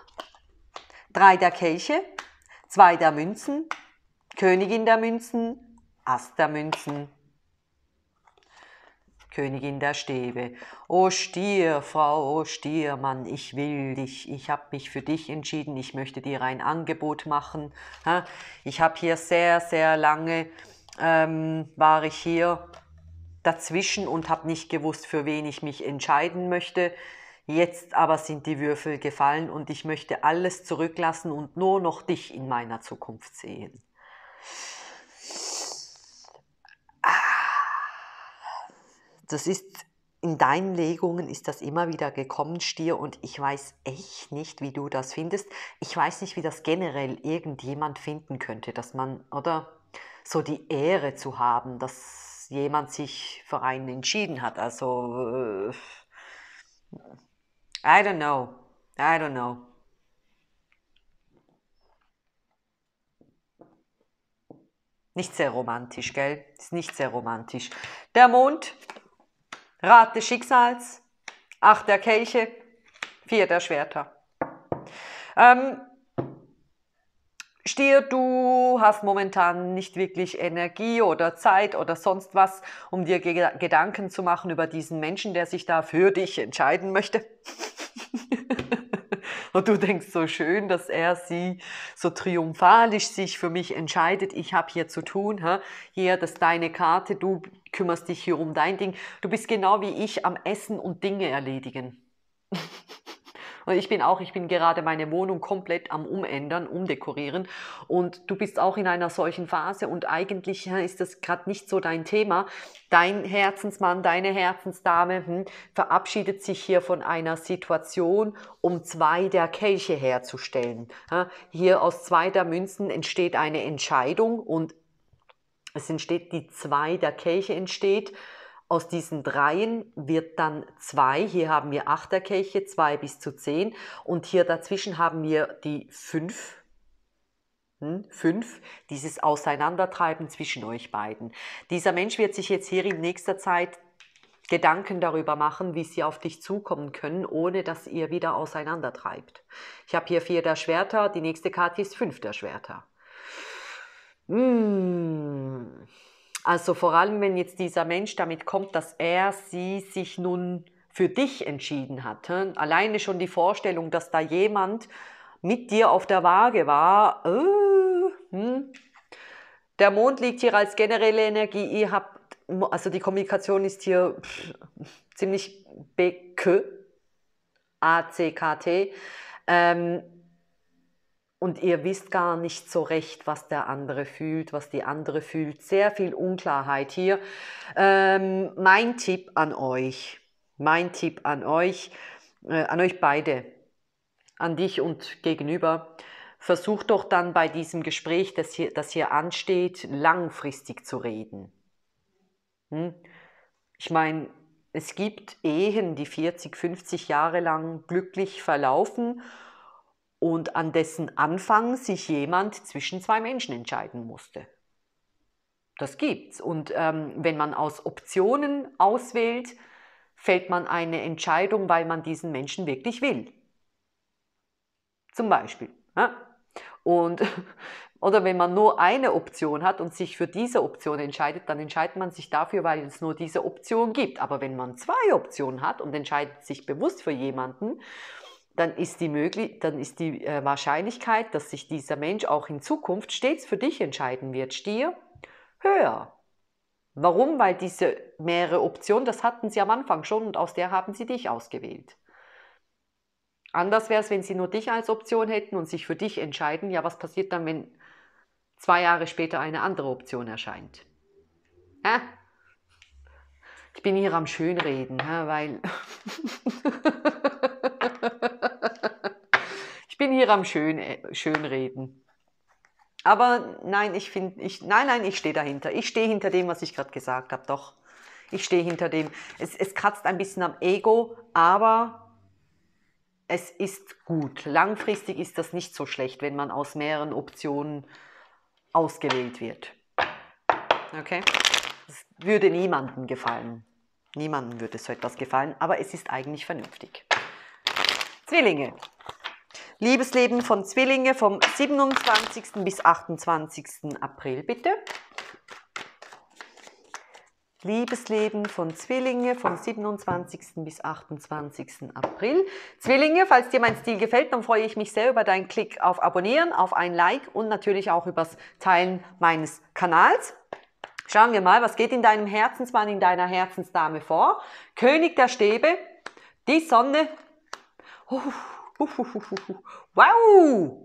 drei der Kelche, zwei der Münzen, Königin der Münzen, Ast der Münzen. Königin der Stäbe. O Stier, Frau, o Stiermann, ich will dich, ich habe mich für dich entschieden, ich möchte dir ein Angebot machen. Ich habe hier sehr, sehr lange, ähm, war ich hier dazwischen und habe nicht gewusst, für wen ich mich entscheiden möchte. Jetzt aber sind die Würfel gefallen und ich möchte alles zurücklassen und nur noch dich in meiner Zukunft sehen. Das ist in deinen Legungen ist das immer wieder gekommen, Stier, und ich weiß echt nicht, wie du das findest. Ich weiß nicht, wie das generell irgendjemand finden könnte, dass man, oder? So die Ehre zu haben, dass jemand sich für einen entschieden hat. Also, äh, I don't know. I don't know. Nicht sehr romantisch, gell? Ist nicht sehr romantisch. Der Mond, Rat des Schicksals, Acht der Kelche, Vier der Schwerter. Ähm, Stier, du hast momentan nicht wirklich Energie oder Zeit oder sonst was, um dir Ge Gedanken zu machen über diesen Menschen, der sich da für dich entscheiden möchte. Und du denkst so schön, dass er sie so triumphalisch sich für mich entscheidet. Ich habe hier zu tun. Hä? Hier, das ist deine Karte. Du kümmerst dich hier um dein Ding. Du bist genau wie ich am Essen und Dinge erledigen. Und ich bin auch, ich bin gerade meine Wohnung komplett am Umändern, umdekorieren. Und du bist auch in einer solchen Phase und eigentlich ist das gerade nicht so dein Thema. Dein Herzensmann, deine Herzensdame hm, verabschiedet sich hier von einer Situation, um zwei der Kelche herzustellen. Hier aus zwei der Münzen entsteht eine Entscheidung und es entsteht die zwei der Kelche entsteht aus diesen dreien wird dann zwei. Hier haben wir Achterkelche, zwei bis zu zehn. Und hier dazwischen haben wir die fünf. Hm, fünf, dieses Auseinandertreiben zwischen euch beiden. Dieser Mensch wird sich jetzt hier in nächster Zeit Gedanken darüber machen, wie sie auf dich zukommen können, ohne dass ihr wieder auseinandertreibt. Ich habe hier vier der Schwerter, die nächste Karte ist fünf der Schwerter. Mmh. Also vor allem, wenn jetzt dieser Mensch damit kommt, dass er, sie sich nun für dich entschieden hat. Alleine schon die Vorstellung, dass da jemand mit dir auf der Waage war. Äh, hm. Der Mond liegt hier als generelle Energie. Ihr habt, also die Kommunikation ist hier pff, ziemlich BK, ACKT. Ähm, und ihr wisst gar nicht so recht, was der andere fühlt, was die andere fühlt. Sehr viel Unklarheit hier. Ähm, mein Tipp an euch, mein Tipp an euch, äh, an euch beide, an dich und gegenüber, versucht doch dann bei diesem Gespräch, das hier, das hier ansteht, langfristig zu reden. Hm? Ich meine, es gibt Ehen, die 40, 50 Jahre lang glücklich verlaufen und an dessen Anfang sich jemand zwischen zwei Menschen entscheiden musste. Das gibt's. Und ähm, wenn man aus Optionen auswählt, fällt man eine Entscheidung, weil man diesen Menschen wirklich will. Zum Beispiel. Ja? Ne? Und, oder wenn man nur eine Option hat und sich für diese Option entscheidet, dann entscheidet man sich dafür, weil es nur diese Option gibt. Aber wenn man zwei Optionen hat und entscheidet sich bewusst für jemanden, dann ist die, möglich dann ist die äh, Wahrscheinlichkeit, dass sich dieser Mensch auch in Zukunft stets für dich entscheiden wird, Stier, höher. Warum? Weil diese mehrere Optionen, das hatten sie am Anfang schon und aus der haben sie dich ausgewählt. Anders wäre es, wenn sie nur dich als Option hätten und sich für dich entscheiden. Ja, was passiert dann, wenn zwei Jahre später eine andere Option erscheint? Äh? Ich bin hier am Schönreden, weil bin hier am Schön, äh, Schönreden. Aber nein, ich finde, ich, nein, nein, ich stehe dahinter. Ich stehe hinter dem, was ich gerade gesagt habe, doch. Ich stehe hinter dem. Es, es kratzt ein bisschen am Ego, aber es ist gut. Langfristig ist das nicht so schlecht, wenn man aus mehreren Optionen ausgewählt wird. Okay? Das würde niemandem gefallen. Niemandem würde so etwas gefallen, aber es ist eigentlich vernünftig. Zwillinge. Liebesleben von Zwillinge vom 27. bis 28. April, bitte. Liebesleben von Zwillinge vom 27. bis 28. April. Zwillinge, falls dir mein Stil gefällt, dann freue ich mich sehr über deinen Klick auf Abonnieren, auf ein Like und natürlich auch übers Teilen meines Kanals. Schauen wir mal, was geht in deinem Herzensmann, in deiner Herzensdame vor? König der Stäbe, die Sonne. Uh. Wow!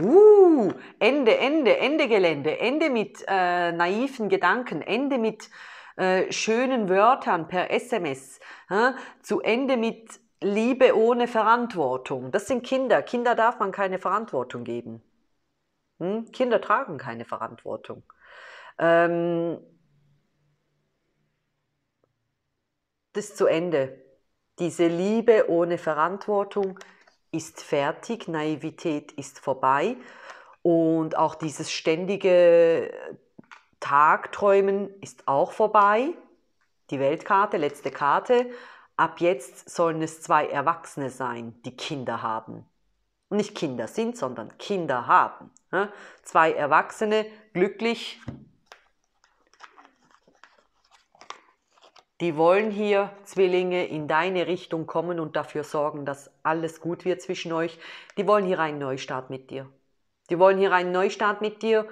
Uh, Ende, Ende, Ende Gelände, Ende mit äh, naiven Gedanken, Ende mit äh, schönen Wörtern per SMS, äh, zu Ende mit Liebe ohne Verantwortung. Das sind Kinder. Kinder darf man keine Verantwortung geben. Hm? Kinder tragen keine Verantwortung. Ähm, das ist zu Ende. Diese Liebe ohne Verantwortung ist fertig, Naivität ist vorbei und auch dieses ständige äh, Tagträumen ist auch vorbei. Die Weltkarte, letzte Karte. Ab jetzt sollen es zwei Erwachsene sein, die Kinder haben. Und nicht Kinder sind, sondern Kinder haben. Ne? Zwei Erwachsene, glücklich, die wollen hier Zwillinge in deine Richtung kommen und dafür sorgen, dass alles gut wird zwischen euch. Die wollen hier einen Neustart mit dir. Die wollen hier einen Neustart mit dir.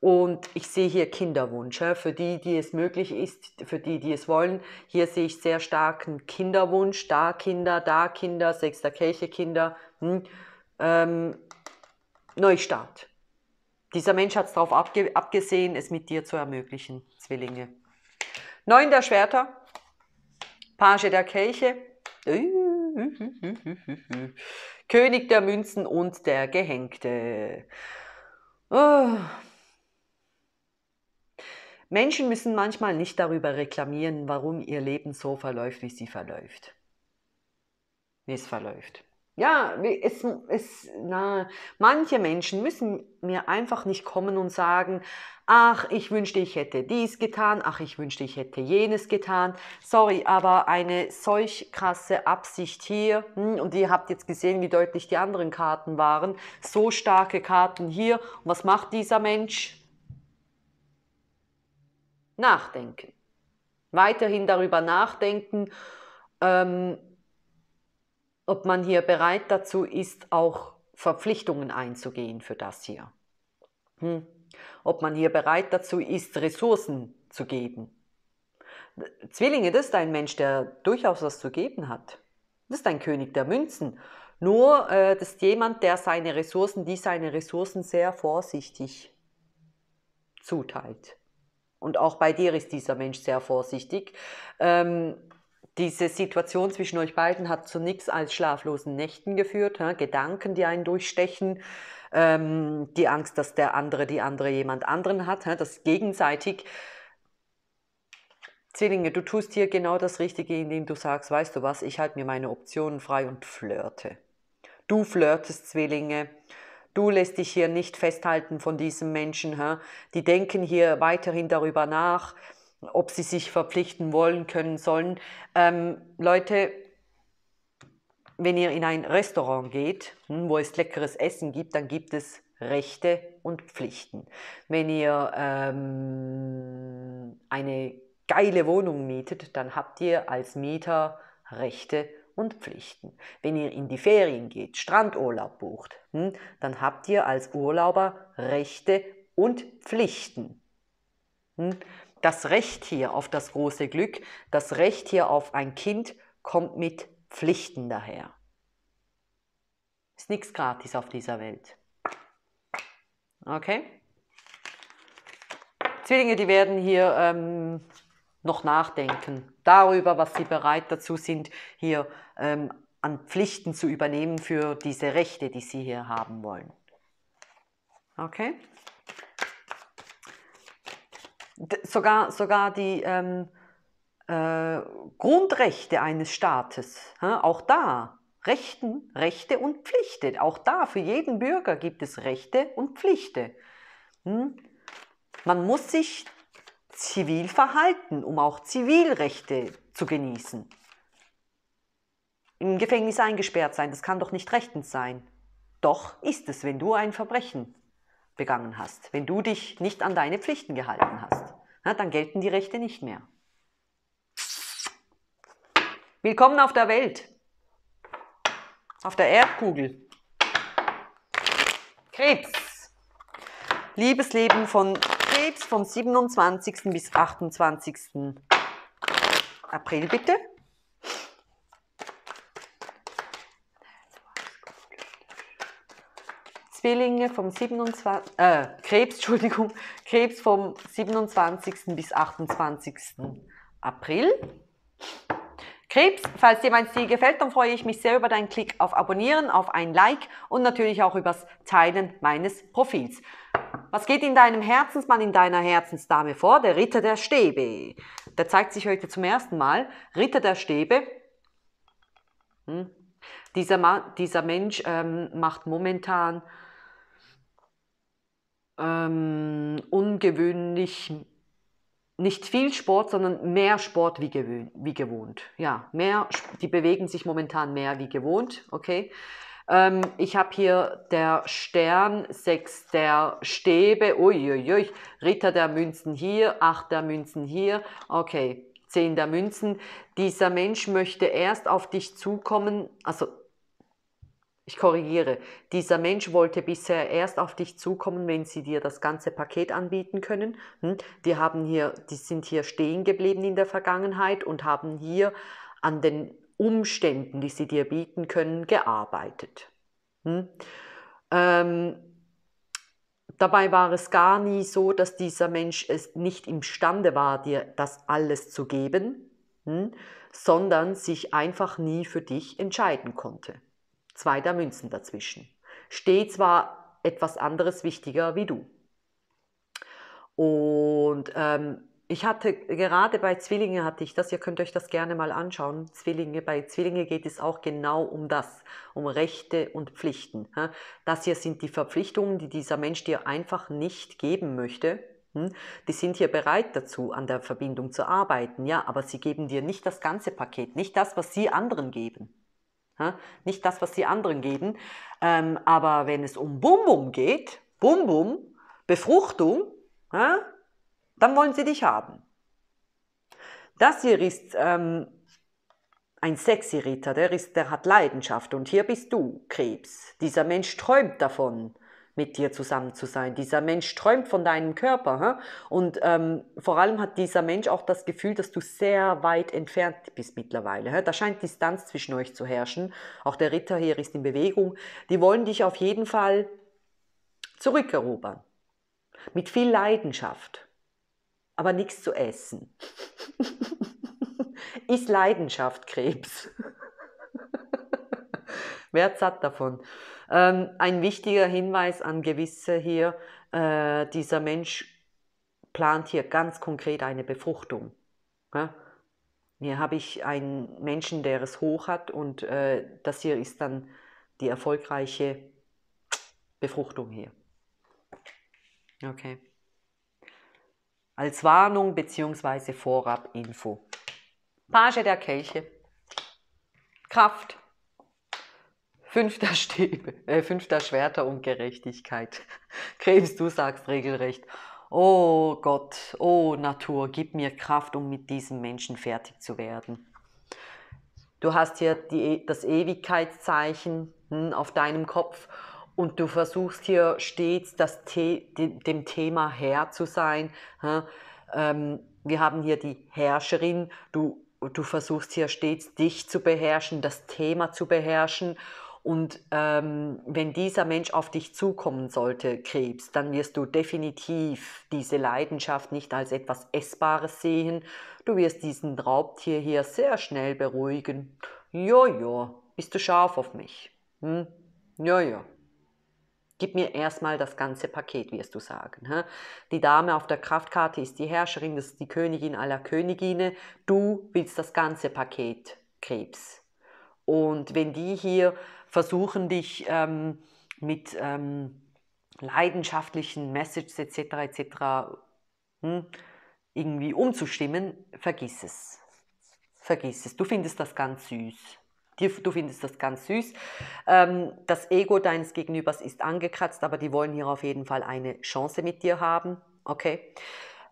Und ich sehe hier Kinderwunsch. Für die, die es möglich ist, für die, die es wollen, hier sehe ich sehr starken Kinderwunsch. Da Kinder, da Kinder, sechster Kirche Kinder. Hm. Ähm, Neustart. Dieser Mensch hat es darauf abgesehen, es mit dir zu ermöglichen, Zwillinge. Neun der Schwerter, Page der Kelche, König der Münzen und der Gehängte. Oh. Menschen müssen manchmal nicht darüber reklamieren, warum ihr Leben so verläuft, wie sie verläuft. Wie es verläuft. Ja, es, es, na, manche Menschen müssen mir einfach nicht kommen und sagen, ach, ich wünschte, ich hätte dies getan, ach, ich wünschte, ich hätte jenes getan. Sorry, aber eine solch krasse Absicht hier, hm, und ihr habt jetzt gesehen, wie deutlich die anderen Karten waren, so starke Karten hier. Und was macht dieser Mensch? Nachdenken. Weiterhin darüber nachdenken. Ähm, ob man hier bereit dazu ist, auch Verpflichtungen einzugehen für das hier. Hm. Ob man hier bereit dazu ist, Ressourcen zu geben. Zwillinge, das ist ein Mensch, der durchaus was zu geben hat. Das ist ein König der Münzen. Nur äh, das ist jemand, der seine Ressourcen, die seine Ressourcen sehr vorsichtig zuteilt. Und auch bei dir ist dieser Mensch sehr vorsichtig. Ähm, diese Situation zwischen euch beiden hat zu nichts als schlaflosen Nächten geführt, ja? Gedanken, die einen durchstechen, ähm, die Angst, dass der andere die andere jemand anderen hat, ja? das gegenseitig. Zwillinge, du tust hier genau das Richtige, indem du sagst, weißt du was, ich halte mir meine Optionen frei und flirte. Du flirtest, Zwillinge. Du lässt dich hier nicht festhalten von diesem Menschen. Hä? Die denken hier weiterhin darüber nach ob sie sich verpflichten wollen, können, sollen. Ähm, Leute, wenn ihr in ein Restaurant geht, hm, wo es leckeres Essen gibt, dann gibt es Rechte und Pflichten. Wenn ihr ähm, eine geile Wohnung mietet, dann habt ihr als Mieter Rechte und Pflichten. Wenn ihr in die Ferien geht, Strandurlaub bucht, hm, dann habt ihr als Urlauber Rechte und Pflichten. Hm? das Recht hier auf das große Glück, das Recht hier auf ein Kind kommt mit Pflichten daher. Ist nichts gratis auf dieser Welt. Okay? Zwillinge, die werden hier ähm, noch nachdenken darüber, was sie bereit dazu sind, hier ähm, an Pflichten zu übernehmen für diese Rechte, die sie hier haben wollen. Okay? sogar, sogar die ähm, äh, Grundrechte eines Staates, ha? auch da Rechten, Rechte und Pflichten. Auch da für jeden Bürger gibt es Rechte und Pflichten. Hm? Man muss sich zivil verhalten, um auch Zivilrechte zu genießen. Im Gefängnis eingesperrt sein, das kann doch nicht rechtens sein. Doch ist es, wenn du ein Verbrechen begangen hast, wenn du dich nicht an deine Pflichten gehalten hast, na, dann gelten die Rechte nicht mehr. Willkommen auf der Welt, auf der Erdkugel. Krebs. Liebesleben von Krebs vom 27. bis 28. April bitte. Zwillinge vom 27, äh, Krebs, Entschuldigung, Krebs vom 27. bis 28. April. Krebs, falls dir mein Stil gefällt, dann freue ich mich sehr über deinen Klick auf Abonnieren, auf ein Like und natürlich auch übers Teilen meines Profils. Was geht in deinem Herzensmann, in deiner Herzensdame vor? Der Ritter der Stäbe. Der zeigt sich heute zum ersten Mal. Ritter der Stäbe. Hm. Dieser, Ma dieser Mensch ähm, macht momentan ähm, ungewöhnlich, nicht viel Sport, sondern mehr Sport wie, gewöhn, wie gewohnt. Ja, mehr, die bewegen sich momentan mehr wie gewohnt, okay. Ähm, ich habe hier der Stern, sechs der Stäbe, uiuiui, Ritter der Münzen hier, acht der Münzen hier, okay, zehn der Münzen. Dieser Mensch möchte erst auf dich zukommen, also ich korrigiere, dieser Mensch wollte bisher erst auf dich zukommen, wenn sie dir das ganze Paket anbieten können. Hm? Die, haben hier, die sind hier stehen geblieben in der Vergangenheit und haben hier an den Umständen, die sie dir bieten können, gearbeitet. Hm? Ähm, dabei war es gar nie so, dass dieser Mensch es nicht imstande war, dir das alles zu geben, hm? sondern sich einfach nie für dich entscheiden konnte zwei der Münzen dazwischen. Stets war etwas anderes wichtiger wie du. Und ähm, ich hatte gerade bei Zwillinge hatte ich das, ihr könnt euch das gerne mal anschauen. Zwillinge, bei Zwillinge geht es auch genau um das, um Rechte und Pflichten. Das hier sind die Verpflichtungen, die dieser Mensch dir einfach nicht geben möchte. Hm? Die sind hier bereit dazu, an der Verbindung zu arbeiten, ja, aber sie geben dir nicht das ganze Paket, nicht das, was sie anderen geben. Nicht das, was die anderen geben. Ähm, aber wenn es um Bum-Bum geht, Bum-Bum, Befruchtung, dann wollen sie dich haben. Das hier ist ähm, ein sexy Ritter, der, ist, der hat Leidenschaft und hier bist du, Krebs. Dieser Mensch träumt davon, mit dir zusammen zu sein. Dieser Mensch träumt von deinem Körper. Hä? Und ähm, vor allem hat dieser Mensch auch das Gefühl, dass du sehr weit entfernt bist mittlerweile. Hä? Da scheint Distanz zwischen euch zu herrschen. Auch der Ritter hier ist in Bewegung. Die wollen dich auf jeden Fall zurückerobern. Mit viel Leidenschaft. Aber nichts zu essen. ist Leidenschaft Krebs? Wer hat davon? Ähm, ein wichtiger Hinweis an Gewisse hier, äh, dieser Mensch plant hier ganz konkret eine Befruchtung. Ja? Hier habe ich einen Menschen, der es hoch hat und äh, das hier ist dann die erfolgreiche Befruchtung hier. Okay. Als Warnung bzw. Vorabinfo. Page der Kelche. Kraft. Fünfter, Stäbe, äh, fünfter Schwerter und Gerechtigkeit. Krebs, du sagst regelrecht, oh Gott, oh Natur, gib mir Kraft, um mit diesem Menschen fertig zu werden. Du hast hier die, e, das Ewigkeitszeichen hm, auf deinem Kopf und du versuchst hier stets das The dem Thema Herr zu sein. Hm? Ähm, wir haben hier die Herrscherin, du, du versuchst hier stets dich zu beherrschen, das Thema zu beherrschen und ähm, wenn dieser Mensch auf dich zukommen sollte, Krebs, dann wirst du definitiv diese Leidenschaft nicht als etwas Essbares sehen. Du wirst diesen Raubtier hier sehr schnell beruhigen. Jojo, bist du scharf auf mich? Hm? Jojo. Gib mir erstmal das ganze Paket, wirst du sagen. Die Dame auf der Kraftkarte ist die Herrscherin, das ist die Königin aller Königine. Du willst das ganze Paket, Krebs. Und wenn die hier versuchen dich ähm, mit ähm, leidenschaftlichen Messages etc. etc. Hm, irgendwie umzustimmen, vergiss es. Vergiss es. Du findest das ganz süß. Du findest das ganz süß. Ähm, das Ego deines Gegenübers ist angekratzt, aber die wollen hier auf jeden Fall eine Chance mit dir haben. Okay?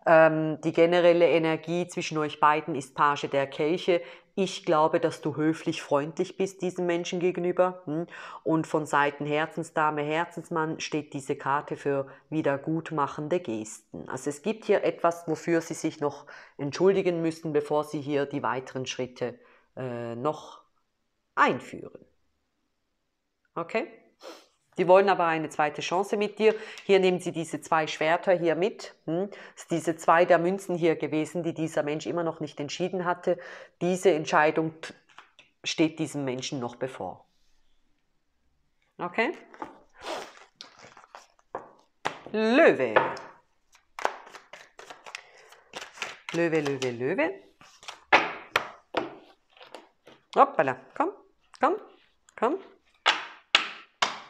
Ähm, die generelle Energie zwischen euch beiden ist Page der Kelche ich glaube, dass du höflich freundlich bist diesem Menschen gegenüber. Hm? Und von Seiten Herzensdame, Herzensmann steht diese Karte für wiedergutmachende Gesten. Also es gibt hier etwas, wofür sie sich noch entschuldigen müssen, bevor sie hier die weiteren Schritte äh, noch einführen. Okay? Sie wollen aber eine zweite Chance mit dir. Hier nehmen Sie diese zwei Schwerter hier mit. Hm? Es sind diese zwei der Münzen hier gewesen, die dieser Mensch immer noch nicht entschieden hatte. Diese Entscheidung steht diesem Menschen noch bevor. Okay? Löwe. Löwe, Löwe, Löwe. Hoppala, komm, komm, komm.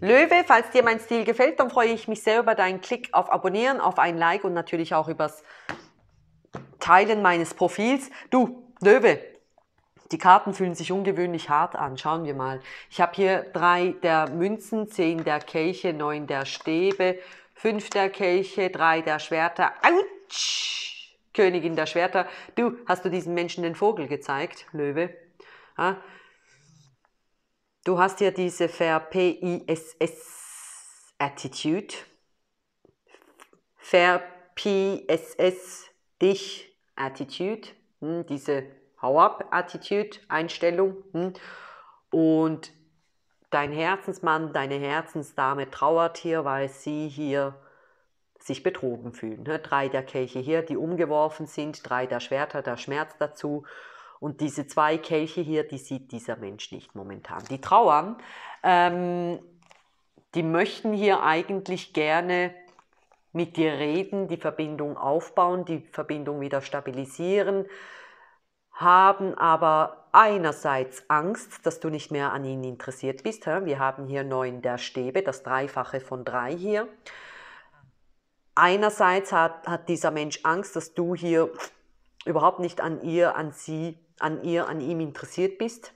Löwe, falls dir mein Stil gefällt, dann freue ich mich sehr über deinen Klick auf Abonnieren, auf ein Like und natürlich auch übers Teilen meines Profils. Du, Löwe, die Karten fühlen sich ungewöhnlich hart an. Schauen wir mal. Ich habe hier drei der Münzen, zehn der Kelche, neun der Stäbe, fünf der Kelche, drei der Schwerter. Autsch! Königin der Schwerter. Du, hast du diesem Menschen den Vogel gezeigt, Löwe? Ja? Du hast ja diese Verpiss-Attitude. Verpiss dich Attitude, hm, diese Hau-up-Attitude, Einstellung. Hm. Und dein Herzensmann, deine Herzensdame trauert hier, weil sie hier sich betrogen fühlen. Ne? Drei der Kelche hier, die umgeworfen sind, drei der Schwerter, der Schmerz dazu und diese zwei Kelche hier, die sieht dieser Mensch nicht momentan. Die trauern, ähm, die möchten hier eigentlich gerne mit dir reden, die Verbindung aufbauen, die Verbindung wieder stabilisieren, haben aber einerseits Angst, dass du nicht mehr an ihnen interessiert bist. Wir haben hier neun der Stäbe, das Dreifache von drei hier. Einerseits hat, hat dieser Mensch Angst, dass du hier überhaupt nicht an ihr, an sie an ihr, an ihm interessiert bist,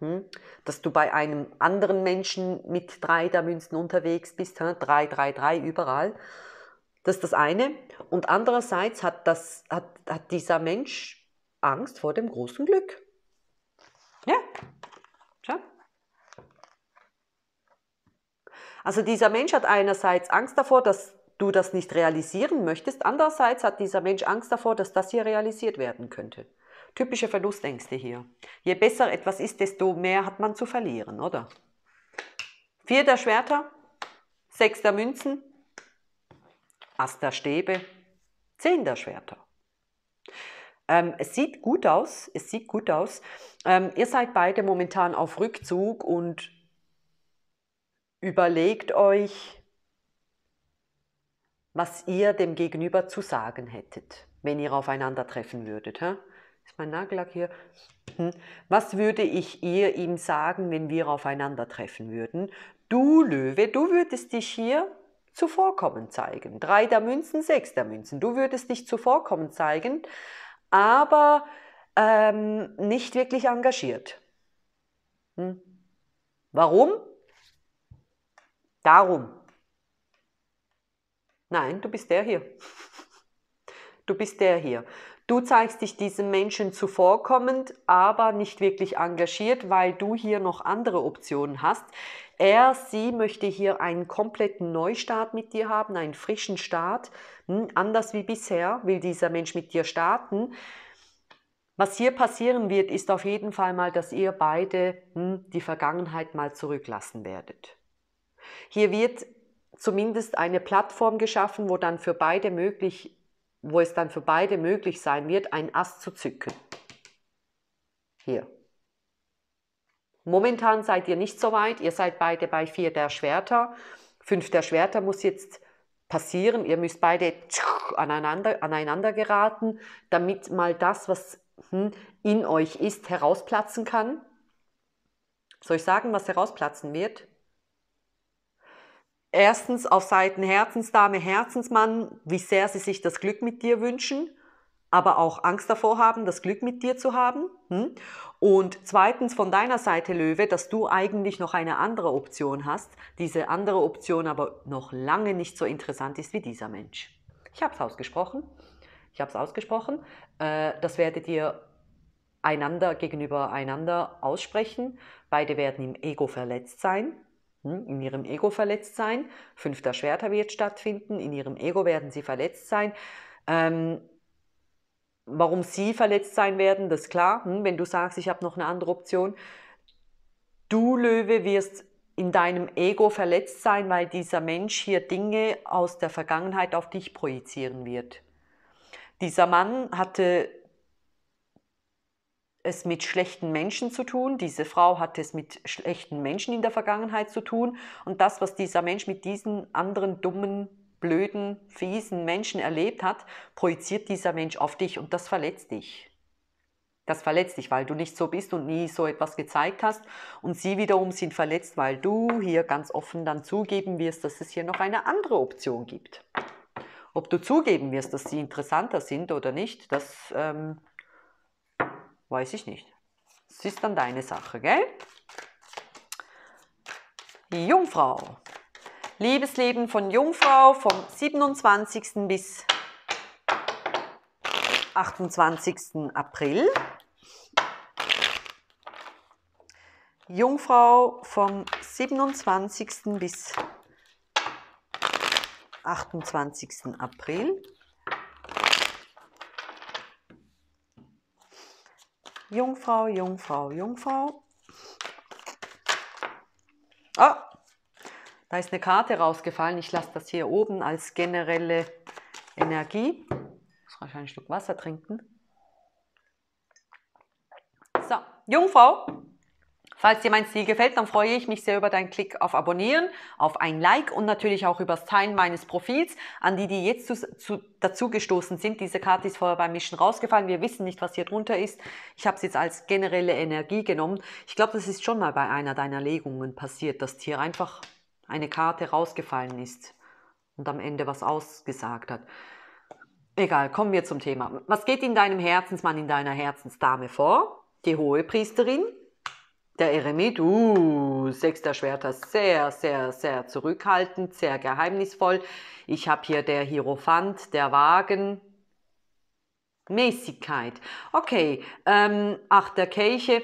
hm? dass du bei einem anderen Menschen mit drei der Münzen unterwegs bist, hm? drei, drei, drei überall. Das ist das eine. Und andererseits hat, das, hat, hat dieser Mensch Angst vor dem großen Glück. Ja, schau. Also dieser Mensch hat einerseits Angst davor, dass du das nicht realisieren möchtest, andererseits hat dieser Mensch Angst davor, dass das hier realisiert werden könnte. Typische Verlustängste hier. Je besser etwas ist, desto mehr hat man zu verlieren, oder? Vierter Schwerter, sechster Münzen, aster Stäbe, zehnter Schwerter. Ähm, es sieht gut aus, es sieht gut aus. Ähm, ihr seid beide momentan auf Rückzug und überlegt euch, was ihr dem Gegenüber zu sagen hättet, wenn ihr aufeinander treffen würdet. Hä? ist mein Nagellack hier. Hm. Was würde ich ihr ihm sagen, wenn wir aufeinandertreffen würden? Du Löwe, du würdest dich hier zuvorkommen zeigen. Drei der Münzen, sechs der Münzen. Du würdest dich zuvorkommen zeigen, aber ähm, nicht wirklich engagiert. Hm? Warum? Darum. Nein, du bist der hier. Du bist der hier. Du zeigst dich diesem Menschen zuvorkommend, aber nicht wirklich engagiert, weil du hier noch andere Optionen hast. Er, sie möchte hier einen kompletten Neustart mit dir haben, einen frischen Start. Hm, anders wie bisher will dieser Mensch mit dir starten. Was hier passieren wird, ist auf jeden Fall mal, dass ihr beide hm, die Vergangenheit mal zurücklassen werdet. Hier wird zumindest eine Plattform geschaffen, wo dann für beide möglich ist, wo es dann für beide möglich sein wird, einen Ast zu zücken. Hier. Momentan seid ihr nicht so weit, ihr seid beide bei vier der Schwerter. Fünf der Schwerter muss jetzt passieren, ihr müsst beide aneinander, aneinander geraten, damit mal das, was hm, in euch ist, herausplatzen kann. Soll ich sagen, was herausplatzen wird? erstens auf Seiten Herzensdame, Herzensmann, wie sehr sie sich das Glück mit dir wünschen, aber auch Angst davor haben, das Glück mit dir zu haben. Hm? Und zweitens von deiner Seite, Löwe, dass du eigentlich noch eine andere Option hast, diese andere Option aber noch lange nicht so interessant ist wie dieser Mensch. Ich habe es ausgesprochen. Ich habe es ausgesprochen. Äh, das werdet ihr einander gegenüber einander aussprechen. Beide werden im Ego verletzt sein in ihrem Ego verletzt sein. Fünfter Schwerter wird stattfinden. In ihrem Ego werden sie verletzt sein. Ähm, warum sie verletzt sein werden, das ist klar. Hm? Wenn du sagst, ich habe noch eine andere Option. Du, Löwe, wirst in deinem Ego verletzt sein, weil dieser Mensch hier Dinge aus der Vergangenheit auf dich projizieren wird. Dieser Mann hatte es mit schlechten Menschen zu tun. Diese Frau hat es mit schlechten Menschen in der Vergangenheit zu tun. Und das, was dieser Mensch mit diesen anderen dummen, blöden, fiesen Menschen erlebt hat, projiziert dieser Mensch auf dich und das verletzt dich. Das verletzt dich, weil du nicht so bist und nie so etwas gezeigt hast. Und sie wiederum sind verletzt, weil du hier ganz offen dann zugeben wirst, dass es hier noch eine andere Option gibt. Ob du zugeben wirst, dass sie interessanter sind oder nicht, das ähm, Weiß ich nicht. Es ist dann deine Sache, gell? Die Jungfrau. Liebesleben von Jungfrau vom 27. bis 28. April. Jungfrau vom 27. bis 28. April. Jungfrau, Jungfrau, Jungfrau. Ah, da ist eine Karte rausgefallen. Ich lasse das hier oben als generelle Energie. Ich muss wahrscheinlich ein Stück Wasser trinken. So, Jungfrau, Falls dir mein Stil gefällt, dann freue ich mich sehr über deinen Klick auf Abonnieren, auf ein Like und natürlich auch über das Teilen meines Profils. An die, die jetzt zu, zu, dazu gestoßen sind, diese Karte ist vorher beim Mischen rausgefallen. Wir wissen nicht, was hier drunter ist. Ich habe es jetzt als generelle Energie genommen. Ich glaube, das ist schon mal bei einer deiner Legungen passiert, dass hier einfach eine Karte rausgefallen ist und am Ende was ausgesagt hat. Egal, kommen wir zum Thema. Was geht in deinem Herzensmann, in deiner Herzensdame vor? Die hohe Priesterin, der Eremit, uh, sechster Schwerter, sehr, sehr, sehr zurückhaltend, sehr geheimnisvoll. Ich habe hier der Hierophant, der Wagen. Mäßigkeit. Okay, ähm, achter Kelche.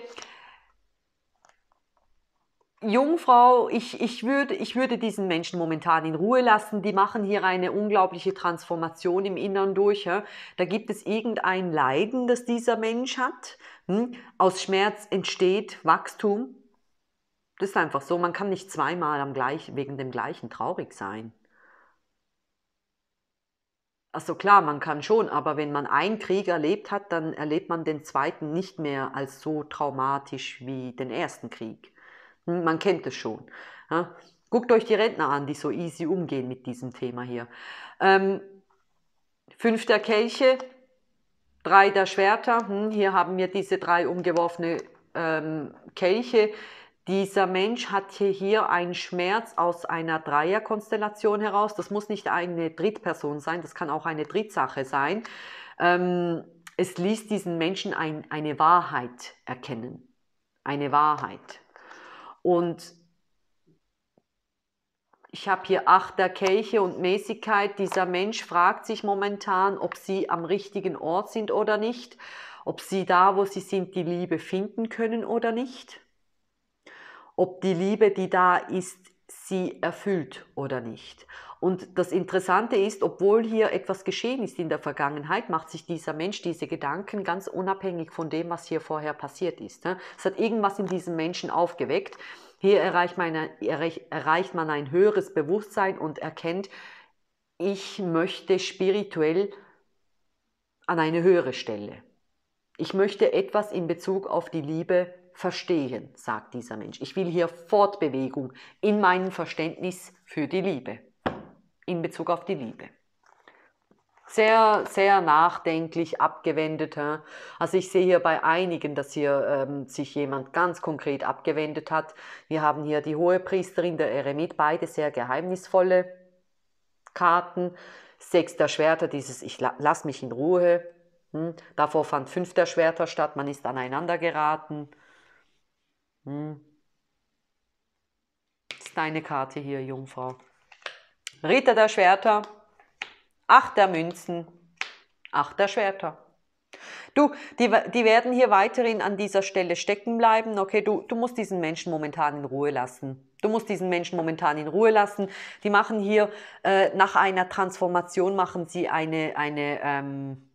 Jungfrau, ich, ich, würde, ich würde diesen Menschen momentan in Ruhe lassen. Die machen hier eine unglaubliche Transformation im Inneren durch. Ja? Da gibt es irgendein Leiden, das dieser Mensch hat. Hm? Aus Schmerz entsteht Wachstum. Das ist einfach so. Man kann nicht zweimal am gleich, wegen dem gleichen traurig sein. Also klar, man kann schon, aber wenn man einen Krieg erlebt hat, dann erlebt man den zweiten nicht mehr als so traumatisch wie den ersten Krieg. Hm, man kennt es schon. Ja? Guckt euch die Rentner an, die so easy umgehen mit diesem Thema hier. Ähm, fünf der Kelche, drei der Schwerter. Hm, hier haben wir diese drei umgeworfene ähm, Kelche. Dieser Mensch hat hier, hier einen Schmerz aus einer Dreierkonstellation heraus. Das muss nicht eine Drittperson sein, das kann auch eine Drittsache sein. Ähm, es ließ diesen Menschen ein, eine Wahrheit erkennen. Eine Wahrheit. Und ich habe hier Acht Kelche und Mäßigkeit. Dieser Mensch fragt sich momentan, ob sie am richtigen Ort sind oder nicht, ob sie da, wo sie sind, die Liebe finden können oder nicht, ob die Liebe, die da ist, sie erfüllt oder nicht. Und das Interessante ist, obwohl hier etwas geschehen ist in der Vergangenheit, macht sich dieser Mensch diese Gedanken ganz unabhängig von dem, was hier vorher passiert ist. Ne? Es hat irgendwas in diesem Menschen aufgeweckt. Hier erreicht man, erreicht man ein höheres Bewusstsein und erkennt, ich möchte spirituell an eine höhere Stelle. Ich möchte etwas in Bezug auf die Liebe verstehen, sagt dieser Mensch. Ich will hier Fortbewegung in meinem Verständnis für die Liebe in Bezug auf die Liebe. Sehr, sehr nachdenklich abgewendet. Also ich sehe hier bei einigen, dass hier ähm, sich jemand ganz konkret abgewendet hat. Wir haben hier die Hohepriesterin, der Eremit, beide sehr geheimnisvolle Karten. Sechs der Schwerter, dieses Ich lass mich in Ruhe. Hm? Davor fand fünf der Schwerter statt, man ist aneinander geraten. Hm? Das ist deine Karte hier, Jungfrau. Ritter der Schwerter, Acht der Münzen, Acht der Schwerter. Du, die, die werden hier weiterhin an dieser Stelle stecken bleiben. Okay, du, du musst diesen Menschen momentan in Ruhe lassen. Du musst diesen Menschen momentan in Ruhe lassen. Die machen hier äh, nach einer Transformation machen sie eine eine ähm,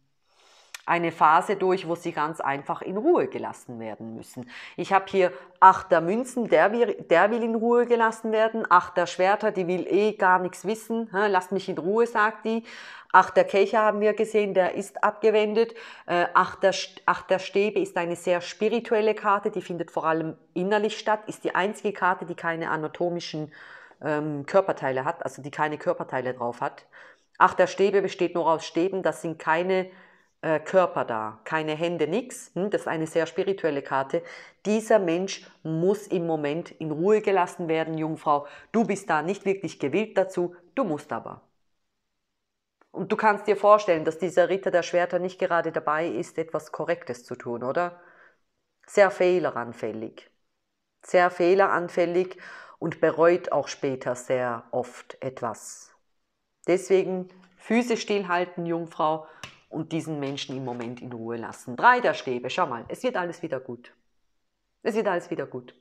eine Phase durch, wo sie ganz einfach in Ruhe gelassen werden müssen. Ich habe hier Achter Münzen, der will, der will in Ruhe gelassen werden. Acht der Schwerter, die will eh gar nichts wissen. Hä, lasst mich in Ruhe, sagt die. Acht der Kelcher haben wir gesehen, der ist abgewendet. Äh, Acht, der, Achter, der Stäbe ist eine sehr spirituelle Karte, die findet vor allem innerlich statt, ist die einzige Karte, die keine anatomischen ähm, Körperteile hat, also die keine Körperteile drauf hat. Acht der Stäbe besteht nur aus Stäben, das sind keine äh, Körper da, keine Hände, nichts. Hm, das ist eine sehr spirituelle Karte. Dieser Mensch muss im Moment in Ruhe gelassen werden, Jungfrau. Du bist da nicht wirklich gewillt dazu, du musst aber. Und du kannst dir vorstellen, dass dieser Ritter der Schwerter nicht gerade dabei ist, etwas Korrektes zu tun, oder? Sehr fehleranfällig. Sehr fehleranfällig und bereut auch später sehr oft etwas. Deswegen Füße stillhalten, Jungfrau, und diesen Menschen im Moment in Ruhe lassen. Drei der Stäbe, schau mal, es wird alles wieder gut. Es wird alles wieder gut.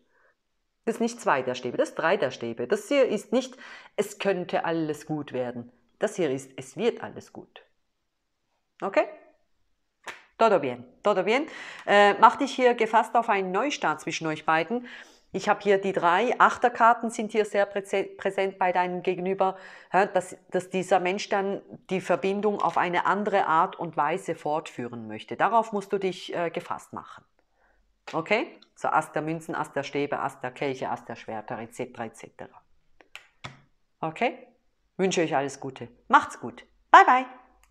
Das ist nicht zwei der Stäbe, das ist drei der Stäbe. Das hier ist nicht, es könnte alles gut werden. Das hier ist, es wird alles gut. Okay? Todo bien, todo bien. Äh, mach dich hier gefasst auf einen Neustart zwischen euch beiden. Ich habe hier die drei. Achterkarten sind hier sehr präsent bei deinem Gegenüber, dass, dass dieser Mensch dann die Verbindung auf eine andere Art und Weise fortführen möchte. Darauf musst du dich äh, gefasst machen. Okay? So Ast der Münzen, Ast der Stäbe, Ast der Kelche, Ast der Schwerter, etc. etc. Okay? Wünsche euch alles Gute. Macht's gut. Bye bye.